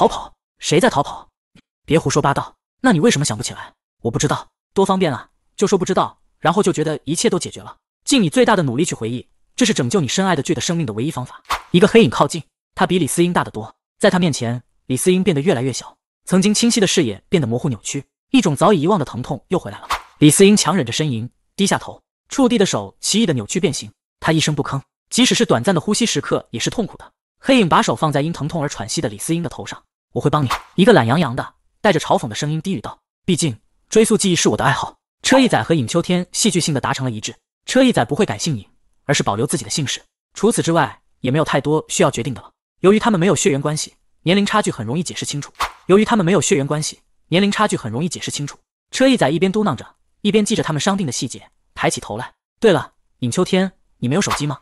逃跑？谁在逃跑？别胡说八道。那你为什么想不起来？我不知道。多方便啊，就说不知道，然后就觉得一切都解决了。尽你最大的努力去回忆，这是拯救你深爱的剧的生命的唯一方法。一个黑影靠近，他比李思英大得多，在他面前，李思英变得越来越小。曾经清晰的视野变得模糊扭曲，一种早已遗忘的疼痛又回来了。李思英强忍着呻吟，低下头，触地的手奇异的扭曲变形。他一声不吭，即使是短暂的呼吸时刻也是痛苦的。黑影把手放在因疼痛而喘息的李思英的头上。我会帮你。一个懒洋洋的、带着嘲讽的声音低语道：“毕竟追溯记忆是我的爱好。”车一仔和尹秋天戏剧性的达成了一致。车一仔不会改姓尹，而是保留自己的姓氏。除此之外，也没有太多需要决定的了。由于他们没有血缘关系，年龄差距很容易解释清楚。由于他们没有血缘关系，年龄差距很容易解释清楚。车一仔一边嘟囔着，一边记着他们商定的细节，抬起头来：“对了，尹秋天，你没有手机吗？”“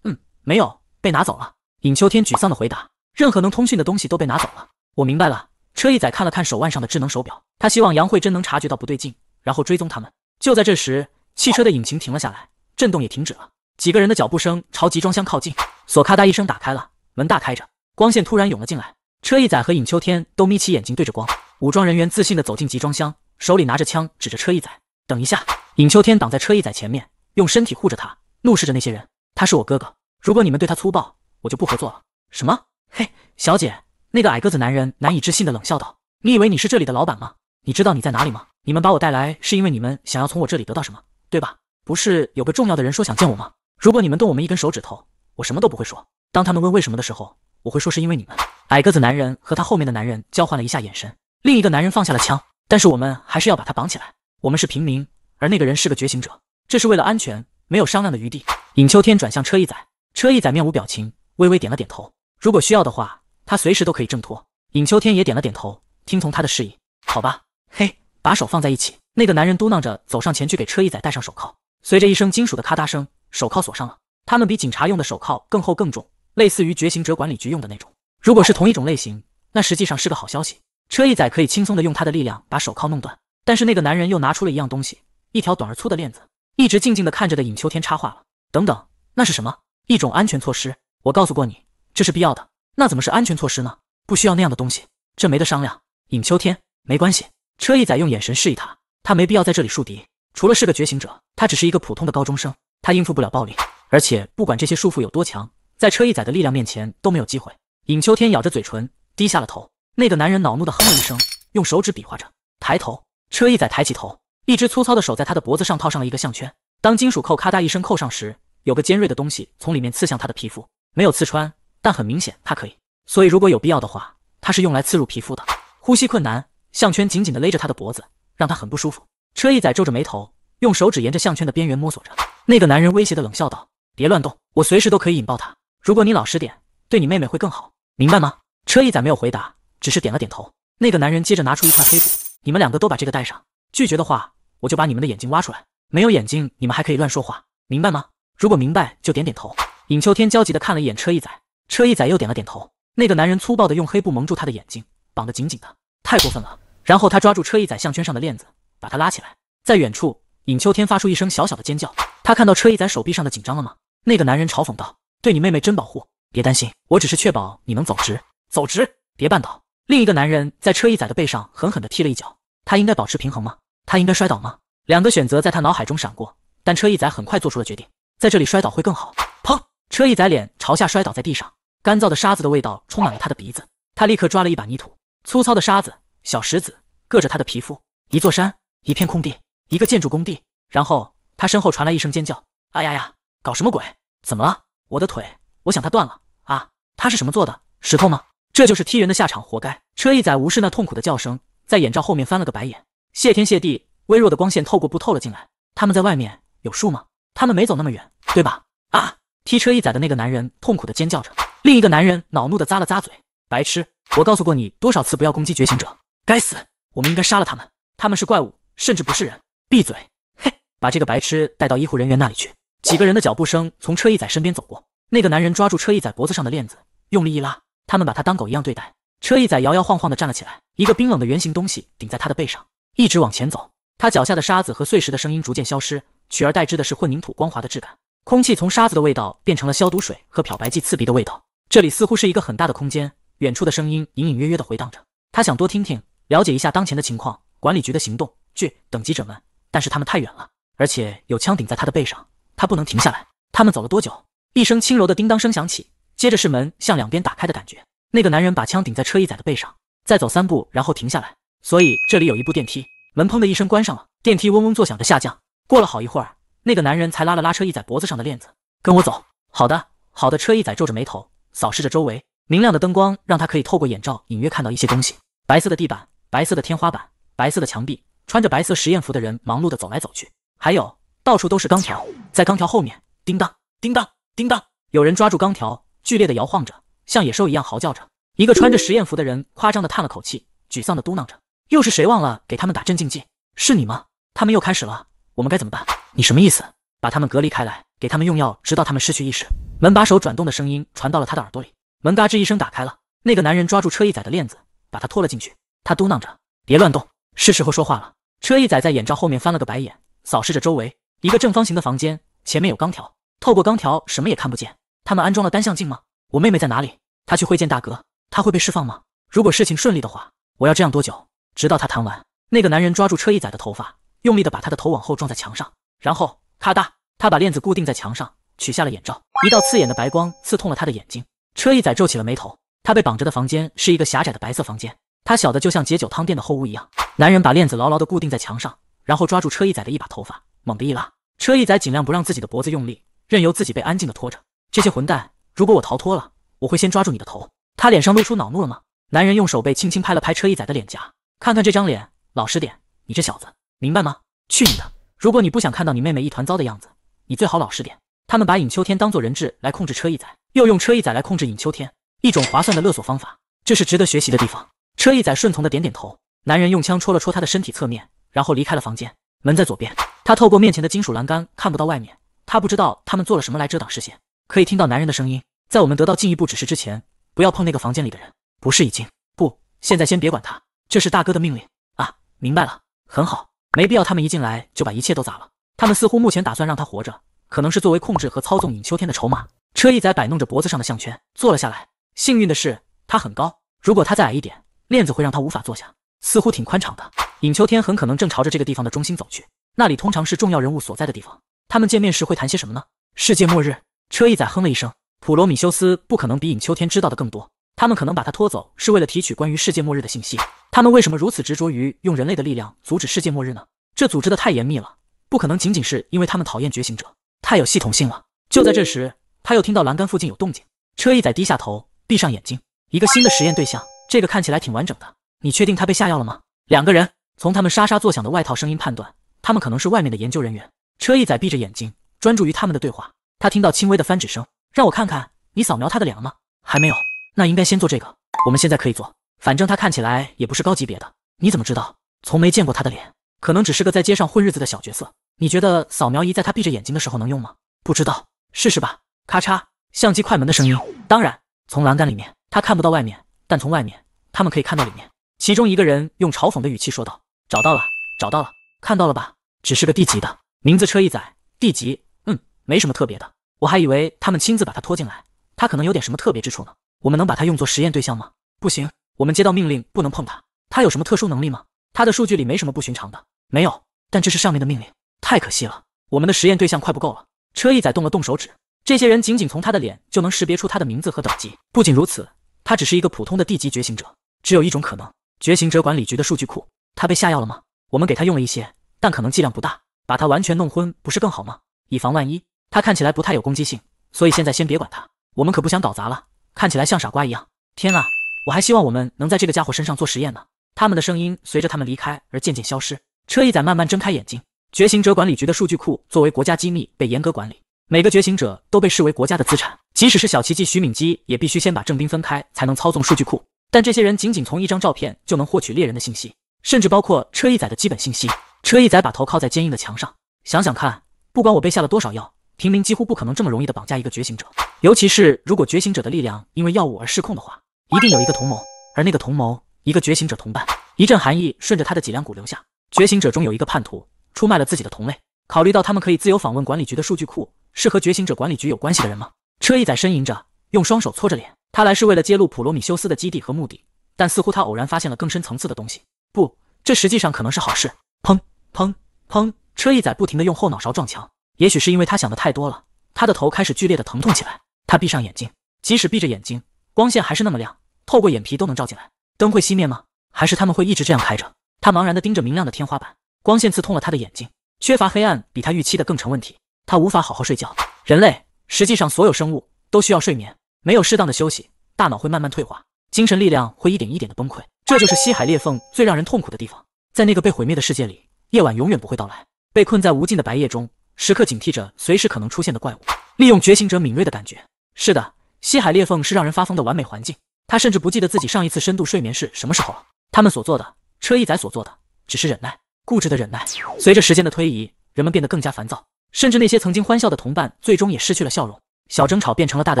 嗯，没有，被拿走了。”尹秋天沮丧的回答：“任何能通讯的东西都被拿走了。”我明白了。车一仔看了看手腕上的智能手表，他希望杨慧珍能察觉到不对劲，然后追踪他们。就在这时，汽车的引擎停了下来，震动也停止了。几个人的脚步声朝集装箱靠近，锁咔嗒一声打开了，门大开着，光线突然涌了进来。车一仔和尹秋天都眯起眼睛对着光。武装人员自信地走进集装箱，手里拿着枪指着车一仔：“等一下！”尹秋天挡在车一仔前面，用身体护着他，怒视着那些人：“他是我哥哥，如果你们对他粗暴，我就不合作了。”“什么？”“嘿，小姐。”那个矮个子男人难以置信的冷笑道：“你以为你是这里的老板吗？你知道你在哪里吗？你们把我带来是因为你们想要从我这里得到什么，对吧？不是有个重要的人说想见我吗？如果你们动我们一根手指头，我什么都不会说。当他们问为什么的时候，我会说是因为你们。”矮个子男人和他后面的男人交换了一下眼神，另一个男人放下了枪，但是我们还是要把他绑起来。我们是平民，而那个人是个觉醒者，这是为了安全，没有商量的余地。尹秋天转向车一仔，车一仔面无表情，微微点了点头。如果需要的话。他随时都可以挣脱。尹秋天也点了点头，听从他的示意。好吧，嘿，把手放在一起。那个男人嘟囔着走上前去给车一仔戴上手铐。随着一声金属的咔嗒声，手铐锁上了。他们比警察用的手铐更厚更重，类似于觉醒者管理局用的那种。如果是同一种类型，那实际上是个好消息。车一仔可以轻松的用他的力量把手铐弄断。但是那个男人又拿出了一样东西，一条短而粗的链子。一直静静的看着的尹秋天插话了：“等等，那是什么？一种安全措施。我告诉过你，这是必要的。”那怎么是安全措施呢？不需要那样的东西，这没得商量。尹秋天，没关系。车一仔用眼神示意他，他没必要在这里树敌。除了是个觉醒者，他只是一个普通的高中生，他应付不了暴力。而且不管这些束缚有多强，在车一仔的力量面前都没有机会。尹秋天咬着嘴唇，低下了头。那个男人恼怒地哼了一声，用手指比划着，抬头。车一仔抬起头，一只粗糙的手在他的脖子上套上了一个项圈。当金属扣咔嗒一声扣上时，有个尖锐的东西从里面刺向他的皮肤，没有刺穿。但很明显，他可以。所以，如果有必要的话，它是用来刺入皮肤的。呼吸困难，项圈紧紧地勒着他的脖子，让他很不舒服。车一仔皱着眉头，用手指沿着项圈的边缘摸索着。那个男人威胁的冷笑道：“别乱动，我随时都可以引爆他。如果你老实点，对你妹妹会更好，明白吗？”车一仔没有回答，只是点了点头。那个男人接着拿出一块黑布：“你们两个都把这个戴上，拒绝的话，我就把你们的眼睛挖出来。没有眼睛，你们还可以乱说话，明白吗？如果明白，就点点头。”尹秋天焦急地看了一眼车一仔。车一仔又点了点头。那个男人粗暴地用黑布蒙住他的眼睛，绑得紧紧的，太过分了。然后他抓住车一仔项圈上的链子，把他拉起来。在远处，尹秋天发出一声小小的尖叫。他看到车一仔手臂上的紧张了吗？那个男人嘲讽道：“对你妹妹真保护，别担心，我只是确保你能走直，走直，别绊倒。”另一个男人在车一仔的背上狠狠地踢了一脚。他应该保持平衡吗？他应该摔倒吗？两个选择在他脑海中闪过，但车一仔很快做出了决定：在这里摔倒会更好。砰！车一仔脸朝下摔倒在地上。干燥的沙子的味道充满了他的鼻子，他立刻抓了一把泥土，粗糙的沙子、小石子硌着他的皮肤。一座山，一片空地，一个建筑工地。然后他身后传来一声尖叫：“哎呀呀，搞什么鬼？怎么了？我的腿，我想它断了啊！它是什么做的？石头吗？这就是踢人的下场，活该！”车一仔无视那痛苦的叫声，在眼罩后面翻了个白眼。谢天谢地，微弱的光线透过布透了进来。他们在外面有树吗？他们没走那么远，对吧？啊！踢车一仔的那个男人痛苦的尖叫着。另一个男人恼怒地咂了咂嘴：“白痴，我告诉过你多少次不要攻击觉醒者？该死，我们应该杀了他们，他们是怪物，甚至不是人。”闭嘴！嘿，把这个白痴带到医护人员那里去。几个人的脚步声从车一仔身边走过。那个男人抓住车一仔脖子上的链子，用力一拉。他们把他当狗一样对待。车一仔摇摇晃晃地站了起来，一个冰冷的圆形东西顶在他的背上，一直往前走。他脚下的沙子和碎石的声音逐渐消失，取而代之的是混凝土光滑的质感。空气从沙子的味道变成了消毒水和漂白剂刺鼻的味道。这里似乎是一个很大的空间，远处的声音隐隐约约地回荡着。他想多听听，了解一下当前的情况，管理局的行动，据等级者们。但是他们太远了，而且有枪顶在他的背上，他不能停下来。他们走了多久？一声轻柔的叮当声响起，接着是门向两边打开的感觉。那个男人把枪顶在车一仔的背上，再走三步，然后停下来。所以这里有一部电梯。门砰的一声关上了，电梯嗡嗡作响着下降。过了好一会儿，那个男人才拉了拉车一仔脖子上的链子，跟我走。好的，好的。车一仔皱着眉头。扫视着周围，明亮的灯光让他可以透过眼罩隐约看到一些东西。白色的地板，白色的天花板，白色的墙壁，穿着白色实验服的人忙碌地走来走去，还有到处都是钢条。在钢条后面，叮当，叮当，叮当，有人抓住钢条，剧烈地摇晃着，像野兽一样嚎叫着。一个穿着实验服的人夸张地叹了口气，沮丧地嘟囔着：“又是谁忘了给他们打镇静剂？是你吗？他们又开始了，我们该怎么办？”“你什么意思？把他们隔离开来。”给他们用药，直到他们失去意识。门把手转动的声音传到了他的耳朵里。门嘎吱一声打开了。那个男人抓住车一仔的链子，把他拖了进去。他嘟囔着：“别乱动，是时候说话了。”车一仔在眼罩后面翻了个白眼，扫视着周围。一个正方形的房间，前面有钢条，透过钢条什么也看不见。他们安装了单向镜吗？我妹妹在哪里？她去会见大哥。她会被释放吗？如果事情顺利的话，我要这样多久？直到他谈完。那个男人抓住车一仔的头发，用力的把他的头往后撞在墙上，然后咔嗒。他把链子固定在墙上，取下了眼罩，一道刺眼的白光刺痛了他的眼睛。车一仔皱起了眉头。他被绑着的房间是一个狭窄的白色房间，他小的就像解酒汤店的后屋一样。男人把链子牢牢地固定在墙上，然后抓住车一仔的一把头发，猛地一拉。车一仔尽量不让自己的脖子用力，任由自己被安静地拖着。这些混蛋，如果我逃脱了，我会先抓住你的头。他脸上露出恼怒了吗？男人用手背轻轻拍了拍车一仔的脸颊，看看这张脸，老实点，你这小子，明白吗？去你的！如果你不想看到你妹妹一团糟的样子。你最好老实点。他们把尹秋天当做人质来控制车一仔，又用车一仔来控制尹秋天，一种划算的勒索方法。这是值得学习的地方。车一仔顺从的点点头。男人用枪戳了戳他的身体侧面，然后离开了房间。门在左边。他透过面前的金属栏杆看不到外面。他不知道他们做了什么来遮挡视线。可以听到男人的声音。在我们得到进一步指示之前，不要碰那个房间里的人。不是已经不？现在先别管他。这是大哥的命令啊！明白了，很好。没必要，他们一进来就把一切都砸了。他们似乎目前打算让他活着，可能是作为控制和操纵尹秋天的筹码。车一仔摆弄着脖子上的项圈，坐了下来。幸运的是，他很高，如果他再矮一点，链子会让他无法坐下。似乎挺宽敞的。尹秋天很可能正朝着这个地方的中心走去，那里通常是重要人物所在的地方。他们见面时会谈些什么呢？世界末日。车一仔哼了一声。普罗米修斯不可能比尹秋天知道的更多。他们可能把他拖走，是为了提取关于世界末日的信息。他们为什么如此执着于用人类的力量阻止世界末日呢？这组织的太严密了。不可能仅仅是因为他们讨厌觉醒者，太有系统性了。就在这时，他又听到栏杆附近有动静。车一仔低下头，闭上眼睛。一个新的实验对象，这个看起来挺完整的。你确定他被下药了吗？两个人从他们沙沙作响的外套声音判断，他们可能是外面的研究人员。车一仔闭着眼睛，专注于他们的对话。他听到轻微的翻纸声。让我看看，你扫描他的脸了吗？还没有。那应该先做这个。我们现在可以做，反正他看起来也不是高级别的。你怎么知道？从没见过他的脸。可能只是个在街上混日子的小角色。你觉得扫描仪在他闭着眼睛的时候能用吗？不知道，试试吧。咔嚓，相机快门的声音。当然，从栏杆里面他看不到外面，但从外面他们可以看到里面。其中一个人用嘲讽的语气说道：“找到了，找到了，看到了吧？只是个地级的，名字车一仔。地级，嗯，没什么特别的。我还以为他们亲自把他拖进来，他可能有点什么特别之处呢。我们能把他用作实验对象吗？不行，我们接到命令不能碰他。他有什么特殊能力吗？”他的数据里没什么不寻常的，没有。但这是上面的命令，太可惜了，我们的实验对象快不够了。车一仔动了动手指，这些人仅仅从他的脸就能识别出他的名字和等级。不仅如此，他只是一个普通的地级觉醒者。只有一种可能，觉醒者管理局的数据库，他被下药了吗？我们给他用了一些，但可能剂量不大，把他完全弄昏不是更好吗？以防万一。他看起来不太有攻击性，所以现在先别管他。我们可不想搞砸了，看起来像傻瓜一样。天啊，我还希望我们能在这个家伙身上做实验呢。他们的声音随着他们离开而渐渐消失。车一仔慢慢睁开眼睛。觉醒者管理局的数据库作为国家机密被严格管理，每个觉醒者都被视为国家的资产。即使是小奇迹徐敏基也必须先把正兵分开才能操纵数据库。但这些人仅仅从一张照片就能获取猎人的信息，甚至包括车一仔的基本信息。车一仔把头靠在坚硬的墙上，想想看，不管我被下了多少药，平民几乎不可能这么容易的绑架一个觉醒者，尤其是如果觉醒者的力量因为药物而失控的话，一定有一个同谋，而那个同谋。一个觉醒者同伴，一阵寒意顺着他的脊梁骨流下。觉醒者中有一个叛徒，出卖了自己的同类。考虑到他们可以自由访问管理局的数据库，是和觉醒者管理局有关系的人吗？车一仔呻吟着，用双手搓着脸。他来是为了揭露普罗米修斯的基地和目的，但似乎他偶然发现了更深层次的东西。不，这实际上可能是好事。砰砰砰！车一仔不停地用后脑勺撞墙。也许是因为他想的太多了，他的头开始剧烈的疼痛起来。他闭上眼睛，即使闭着眼睛，光线还是那么亮，透过眼皮都能照进来。灯会熄灭吗？还是他们会一直这样开着？他茫然地盯着明亮的天花板，光线刺痛了他的眼睛。缺乏黑暗比他预期的更成问题，他无法好好睡觉。人类实际上所有生物都需要睡眠，没有适当的休息，大脑会慢慢退化，精神力量会一点一点的崩溃。这就是西海裂缝最让人痛苦的地方。在那个被毁灭的世界里，夜晚永远不会到来，被困在无尽的白夜中，时刻警惕着随时可能出现的怪物。利用觉醒者敏锐的感觉，是的，西海裂缝是让人发疯的完美环境。他甚至不记得自己上一次深度睡眠是什么时候了。他们所做的，车一仔所做的，只是忍耐，固执的忍耐。随着时间的推移，人们变得更加烦躁，甚至那些曾经欢笑的同伴，最终也失去了笑容。小争吵变成了大的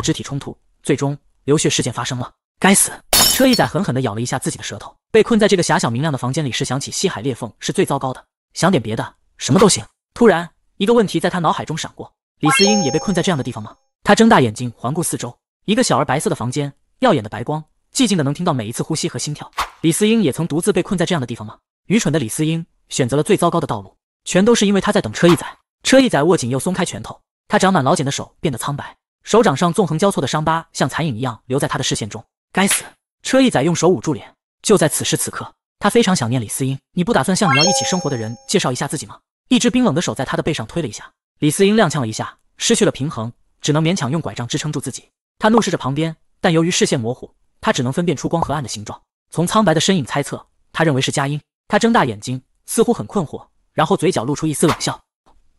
肢体冲突，最终流血事件发生了。该死！车一仔狠狠地咬了一下自己的舌头。被困在这个狭小明亮的房间里时，想起西海裂缝是最糟糕的，想点别的，什么都行。突然，一个问题在他脑海中闪过：李思英也被困在这样的地方吗？他睁大眼睛环顾四周，一个小而白色的房间。耀眼的白光，寂静的能听到每一次呼吸和心跳。李思英也曾独自被困在这样的地方吗？愚蠢的李思英选择了最糟糕的道路，全都是因为他在等车一仔。车一仔握紧又松开拳头，他长满老茧的手变得苍白，手掌上纵横交错的伤疤像残影一样留在他的视线中。该死！车一仔用手捂住脸。就在此时此刻，他非常想念李思英。你不打算向你要一起生活的人介绍一下自己吗？一只冰冷的手在他的背上推了一下，李思英踉跄了一下，失去了平衡，只能勉强用拐杖支撑住自己。他怒视着旁边。但由于视线模糊，他只能分辨出光和暗的形状。从苍白的身影猜测，他认为是佳音。他睁大眼睛，似乎很困惑，然后嘴角露出一丝冷笑：“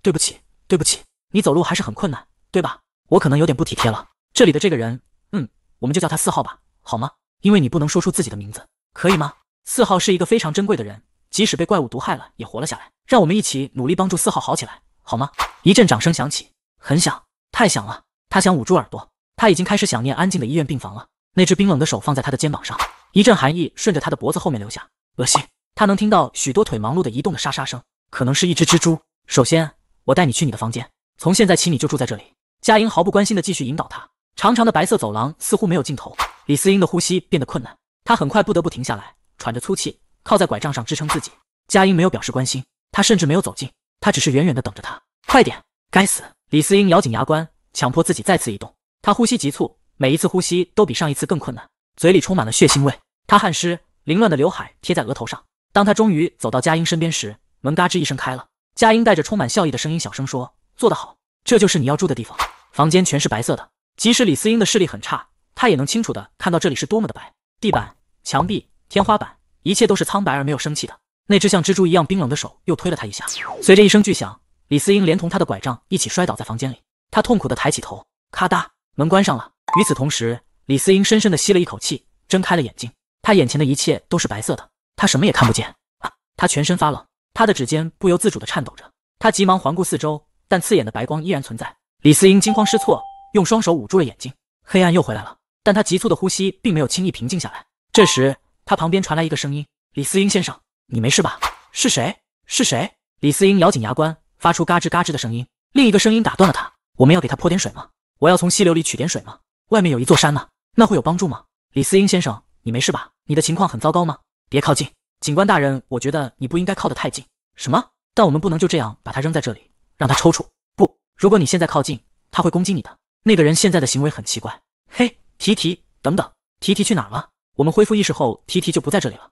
对不起，对不起，你走路还是很困难，对吧？我可能有点不体贴了。这里的这个人，嗯，我们就叫他四号吧，好吗？因为你不能说出自己的名字，可以吗？四号是一个非常珍贵的人，即使被怪物毒害了，也活了下来。让我们一起努力帮助四号好起来，好吗？”一阵掌声响起，很响，太响了，他想捂住耳朵。他已经开始想念安静的医院病房了。那只冰冷的手放在他的肩膀上，一阵寒意顺着他的脖子后面流下，恶心。他能听到许多腿忙碌的移动的沙沙声，可能是一只蜘蛛。首先，我带你去你的房间。从现在起，你就住在这里。佳音毫不关心的继续引导他。长长的白色走廊似乎没有尽头。李思英的呼吸变得困难，他很快不得不停下来，喘着粗气，靠在拐杖上支撑自己。佳音没有表示关心，她甚至没有走近，她只是远远的等着他。快点！该死！李思英咬紧牙关，强迫自己再次移动。他呼吸急促，每一次呼吸都比上一次更困难，嘴里充满了血腥味。他汗湿，凌乱的刘海贴在额头上。当他终于走到佳音身边时，门嘎吱一声开了。佳音带着充满笑意的声音小声说：“做得好，这就是你要住的地方。房间全是白色的。即使李思英的视力很差，他也能清楚的看到这里是多么的白。地板、墙壁、天花板，一切都是苍白而没有生气的。那只像蜘蛛一样冰冷的手又推了他一下，随着一声巨响，李思英连同他的拐杖一起摔倒在房间里。他痛苦的抬起头，咔嗒。门关上了。与此同时，李思英深深地吸了一口气，睁开了眼睛。他眼前的一切都是白色的，他什么也看不见。啊！他全身发冷，他的指尖不由自主地颤抖着。他急忙环顾四周，但刺眼的白光依然存在。李思英惊慌失措，用双手捂住了眼睛。黑暗又回来了，但他急促的呼吸并没有轻易平静下来。这时，他旁边传来一个声音：“李思英先生，你没事吧？”“是谁？是谁？”李思英咬紧牙关，发出嘎吱嘎吱的声音。另一个声音打断了他：“我们要给他泼点水吗？”我要从溪流里取点水吗？外面有一座山呢，那会有帮助吗？李思英先生，你没事吧？你的情况很糟糕吗？别靠近，警官大人，我觉得你不应该靠得太近。什么？但我们不能就这样把他扔在这里，让他抽搐。不，如果你现在靠近，他会攻击你的。那个人现在的行为很奇怪。嘿，提提，等等，提提去哪儿了？我们恢复意识后，提提就不在这里了。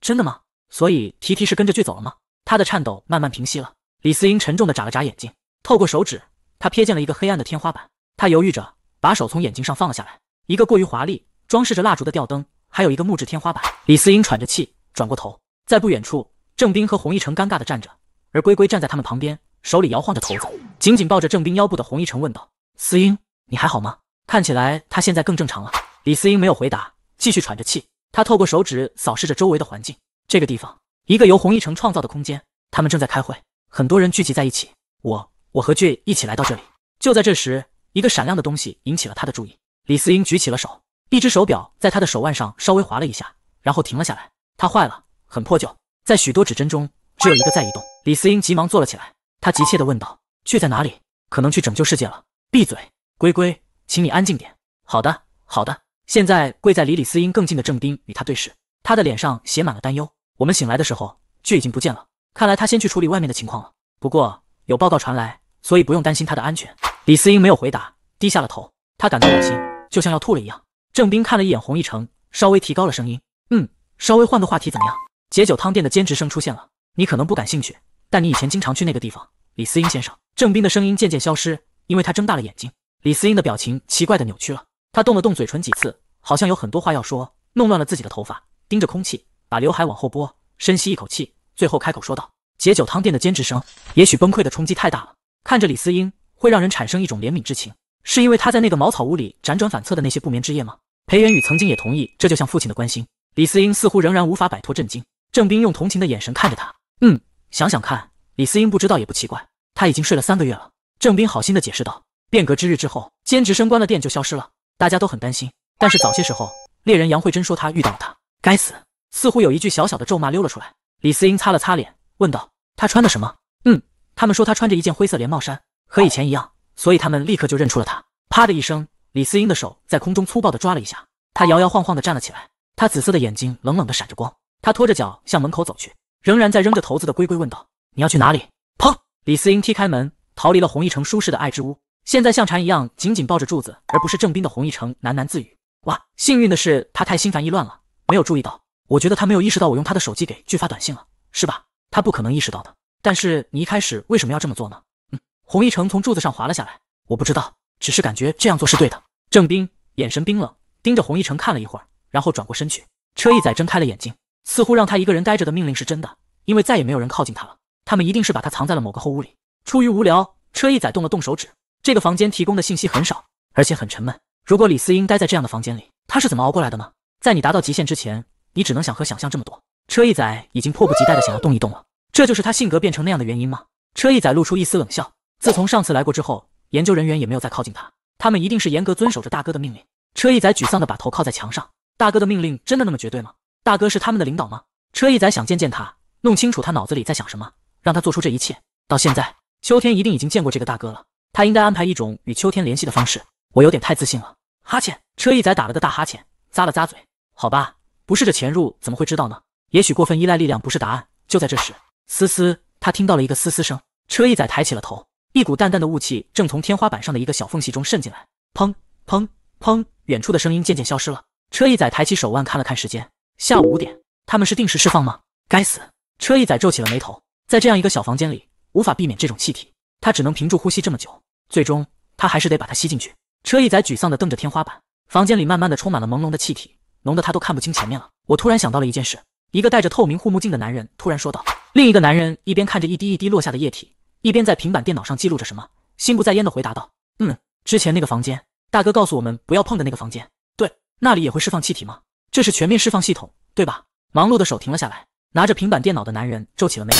真的吗？所以提提是跟着剧走了吗？他的颤抖慢慢平息了。李思英沉重地眨了眨眼睛，透过手指，他瞥见了一个黑暗的天花板。他犹豫着，把手从眼睛上放了下来。一个过于华丽、装饰着蜡烛的吊灯，还有一个木质天花板。李思英喘着气，转过头，在不远处，郑斌和洪一城尴尬地站着，而龟龟站在他们旁边，手里摇晃着骰子，紧紧抱着郑斌腰部的洪一城问道：“思英，你还好吗？”看起来他现在更正常了。李思英没有回答，继续喘着气。他透过手指扫视着周围的环境。这个地方，一个由洪一城创造的空间。他们正在开会，很多人聚集在一起。我，我和俊一起来到这里。就在这时。一个闪亮的东西引起了他的注意。李思英举起了手，一只手表在他的手腕上稍微滑了一下，然后停了下来。它坏了，很破旧，在许多指针中，只有一个在移动。李思英急忙坐了起来，他急切地问道：“去在哪里？可能去拯救世界了。”闭嘴，龟龟，请你安静点。好的，好的。现在跪在离李思英更近的郑斌与他对视，他的脸上写满了担忧。我们醒来的时候，剧已经不见了。看来他先去处理外面的情况了。不过有报告传来。所以不用担心他的安全。李思英没有回答，低下了头。他感到恶心，就像要吐了一样。郑斌看了一眼洪一城，稍微提高了声音：“嗯，稍微换个话题怎么样？”解酒汤店的兼职生出现了，你可能不感兴趣，但你以前经常去那个地方，李思英先生。郑斌的声音渐渐消失，因为他睁大了眼睛。李思英的表情奇怪的扭曲了，他动了动嘴唇几次，好像有很多话要说，弄乱了自己的头发，盯着空气，把刘海往后拨，深吸一口气，最后开口说道：“解酒汤店的兼职生，也许崩溃的冲击太大了。”看着李思英，会让人产生一种怜悯之情，是因为他在那个茅草屋里辗转反侧的那些不眠之夜吗？裴元宇曾经也同意，这就像父亲的关心。李思英似乎仍然无法摆脱震惊。郑斌用同情的眼神看着他，嗯，想想看，李思英不知道也不奇怪，他已经睡了三个月了。郑斌好心的解释道：“变革之日之后，兼职生关了店就消失了，大家都很担心。但是早些时候，猎人杨慧珍说她遇到了他。该死，似乎有一句小小的咒骂溜了出来。”李思英擦了擦脸，问道：“他穿的什么？”嗯。他们说他穿着一件灰色连帽衫，和以前一样，所以他们立刻就认出了他。啪的一声，李思英的手在空中粗暴地抓了一下，他摇摇晃晃地站了起来。他紫色的眼睛冷冷地闪着光，他拖着脚向门口走去。仍然在扔着头子的龟龟问道：“你要去哪里？”砰！李思英踢开门，逃离了洪一城舒适的爱之屋。现在像蝉一样紧紧抱着柱子，而不是郑冰的洪一城喃喃自语：“哇，幸运的是他太心烦意乱了，没有注意到。我觉得他没有意识到我用他的手机给剧发短信了，是吧？他不可能意识到的。”但是你一开始为什么要这么做呢？嗯，洪一成从柱子上滑了下来。我不知道，只是感觉这样做是对的。郑斌眼神冰冷，盯着洪一成看了一会儿，然后转过身去。车一仔睁开了眼睛，似乎让他一个人待着的命令是真的，因为再也没有人靠近他了。他们一定是把他藏在了某个后屋里。出于无聊，车一仔动了动手指。这个房间提供的信息很少，而且很沉闷。如果李思英待在这样的房间里，他是怎么熬过来的呢？在你达到极限之前，你只能想和想象这么多。车一仔已经迫不及待的想要动一动了。这就是他性格变成那样的原因吗？车一仔露出一丝冷笑。自从上次来过之后，研究人员也没有再靠近他。他们一定是严格遵守着大哥的命令。车一仔沮丧地把头靠在墙上。大哥的命令真的那么绝对吗？大哥是他们的领导吗？车一仔想见见他，弄清楚他脑子里在想什么，让他做出这一切。到现在，秋天一定已经见过这个大哥了。他应该安排一种与秋天联系的方式。我有点太自信了。哈欠。车一仔打了个大哈欠，咂了咂嘴。好吧，不试着潜入怎么会知道呢？也许过分依赖力量不是答案。就在这时。嘶嘶，他听到了一个嘶嘶声。车一仔抬起了头，一股淡淡的雾气正从天花板上的一个小缝隙中渗进来。砰砰砰，远处的声音渐渐消失了。车一仔抬起手腕看了看时间，下午五点，他们是定时释放吗？该死！车一仔皱起了眉头，在这样一个小房间里，无法避免这种气体，他只能屏住呼吸这么久。最终，他还是得把它吸进去。车一仔沮丧地瞪着天花板，房间里慢慢的充满了朦胧的气体，浓得他都看不清前面了。我突然想到了一件事，一个戴着透明护目镜的男人突然说道。另一个男人一边看着一滴一滴落下的液体，一边在平板电脑上记录着什么，心不在焉地回答道：“嗯，之前那个房间，大哥告诉我们不要碰的那个房间，对，那里也会释放气体吗？这是全面释放系统，对吧？”忙碌的手停了下来，拿着平板电脑的男人皱起了眉：“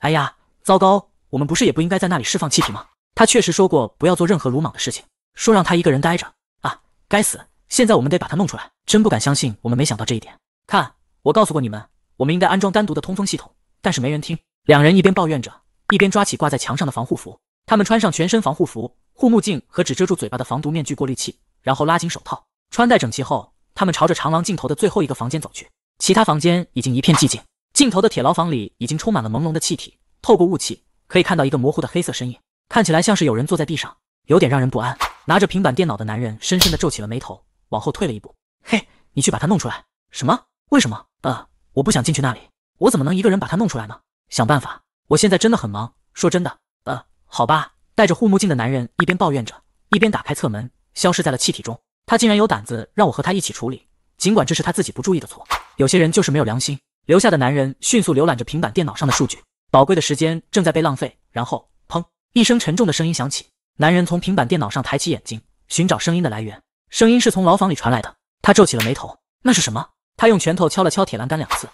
哎呀，糟糕，我们不是也不应该在那里释放气体吗？他确实说过不要做任何鲁莽的事情，说让他一个人待着啊！该死，现在我们得把他弄出来，真不敢相信我们没想到这一点。看，我告诉过你们，我们应该安装单独的通风系统。”但是没人听。两人一边抱怨着，一边抓起挂在墙上的防护服。他们穿上全身防护服、护目镜和只遮住嘴巴的防毒面具过滤器，然后拉紧手套，穿戴整齐后，他们朝着长廊尽头的最后一个房间走去。其他房间已经一片寂静，尽头的铁牢房里已经充满了朦胧的气体，透过雾气可以看到一个模糊的黑色身影，看起来像是有人坐在地上，有点让人不安。拿着平板电脑的男人深深的皱起了眉头，往后退了一步。嘿，你去把它弄出来。什么？为什么？呃，我不想进去那里。我怎么能一个人把它弄出来呢？想办法！我现在真的很忙。说真的，呃，好吧。戴着护目镜的男人一边抱怨着，一边打开侧门，消失在了气体中。他竟然有胆子让我和他一起处理，尽管这是他自己不注意的错。有些人就是没有良心。留下的男人迅速浏览着平板电脑上的数据，宝贵的时间正在被浪费。然后，砰！一声沉重的声音响起。男人从平板电脑上抬起眼睛，寻找声音的来源。声音是从牢房里传来的。他皱起了眉头。那是什么？他用拳头敲了敲铁栏杆两次。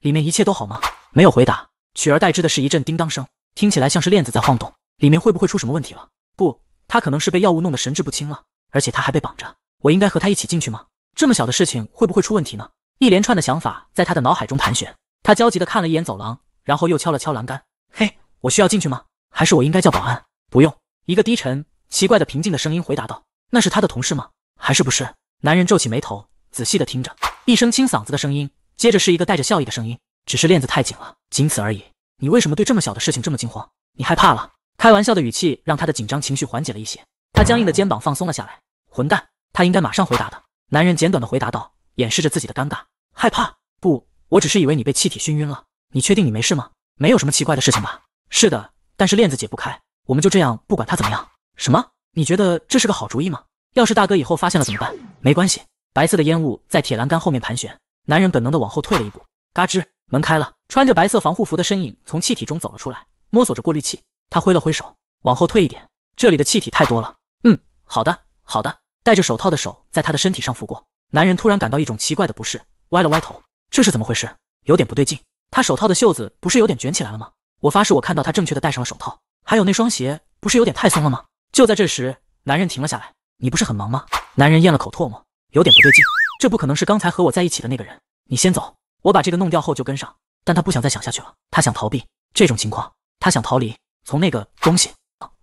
里面一切都好吗？没有回答，取而代之的是一阵叮当声，听起来像是链子在晃动。里面会不会出什么问题了？不，他可能是被药物弄得神志不清了，而且他还被绑着。我应该和他一起进去吗？这么小的事情会不会出问题呢？一连串的想法在他的脑海中盘旋。他焦急地看了一眼走廊，然后又敲了敲栏杆。嘿，我需要进去吗？还是我应该叫保安？不用。一个低沉、奇怪的平静的声音回答道：“那是他的同事吗？还是不是？”男人皱起眉头，仔细地听着，一声清嗓子的声音。接着是一个带着笑意的声音，只是链子太紧了，仅此而已。你为什么对这么小的事情这么惊慌？你害怕了？开玩笑的语气让他的紧张情绪缓解了一些，他僵硬的肩膀放松了下来。混蛋，他应该马上回答的。男人简短的回答道，掩饰着自己的尴尬。害怕？不，我只是以为你被气体熏晕了。你确定你没事吗？没有什么奇怪的事情吧？是的，但是链子解不开，我们就这样不管他怎么样。什么？你觉得这是个好主意吗？要是大哥以后发现了怎么办？没关系，白色的烟雾在铁栏杆后面盘旋。男人本能地往后退了一步，嘎吱，门开了，穿着白色防护服的身影从气体中走了出来，摸索着过滤器。他挥了挥手，往后退一点，这里的气体太多了。嗯，好的，好的。戴着手套的手在他的身体上拂过，男人突然感到一种奇怪的不适，歪了歪头，这是怎么回事？有点不对劲。他手套的袖子不是有点卷起来了吗？我发誓，我看到他正确的戴上了手套。还有那双鞋，不是有点太松了吗？就在这时，男人停了下来。你不是很忙吗？男人咽了口唾沫，有点不对劲。这不可能是刚才和我在一起的那个人。你先走，我把这个弄掉后就跟上。但他不想再想下去了，他想逃避这种情况，他想逃离。从那个东西。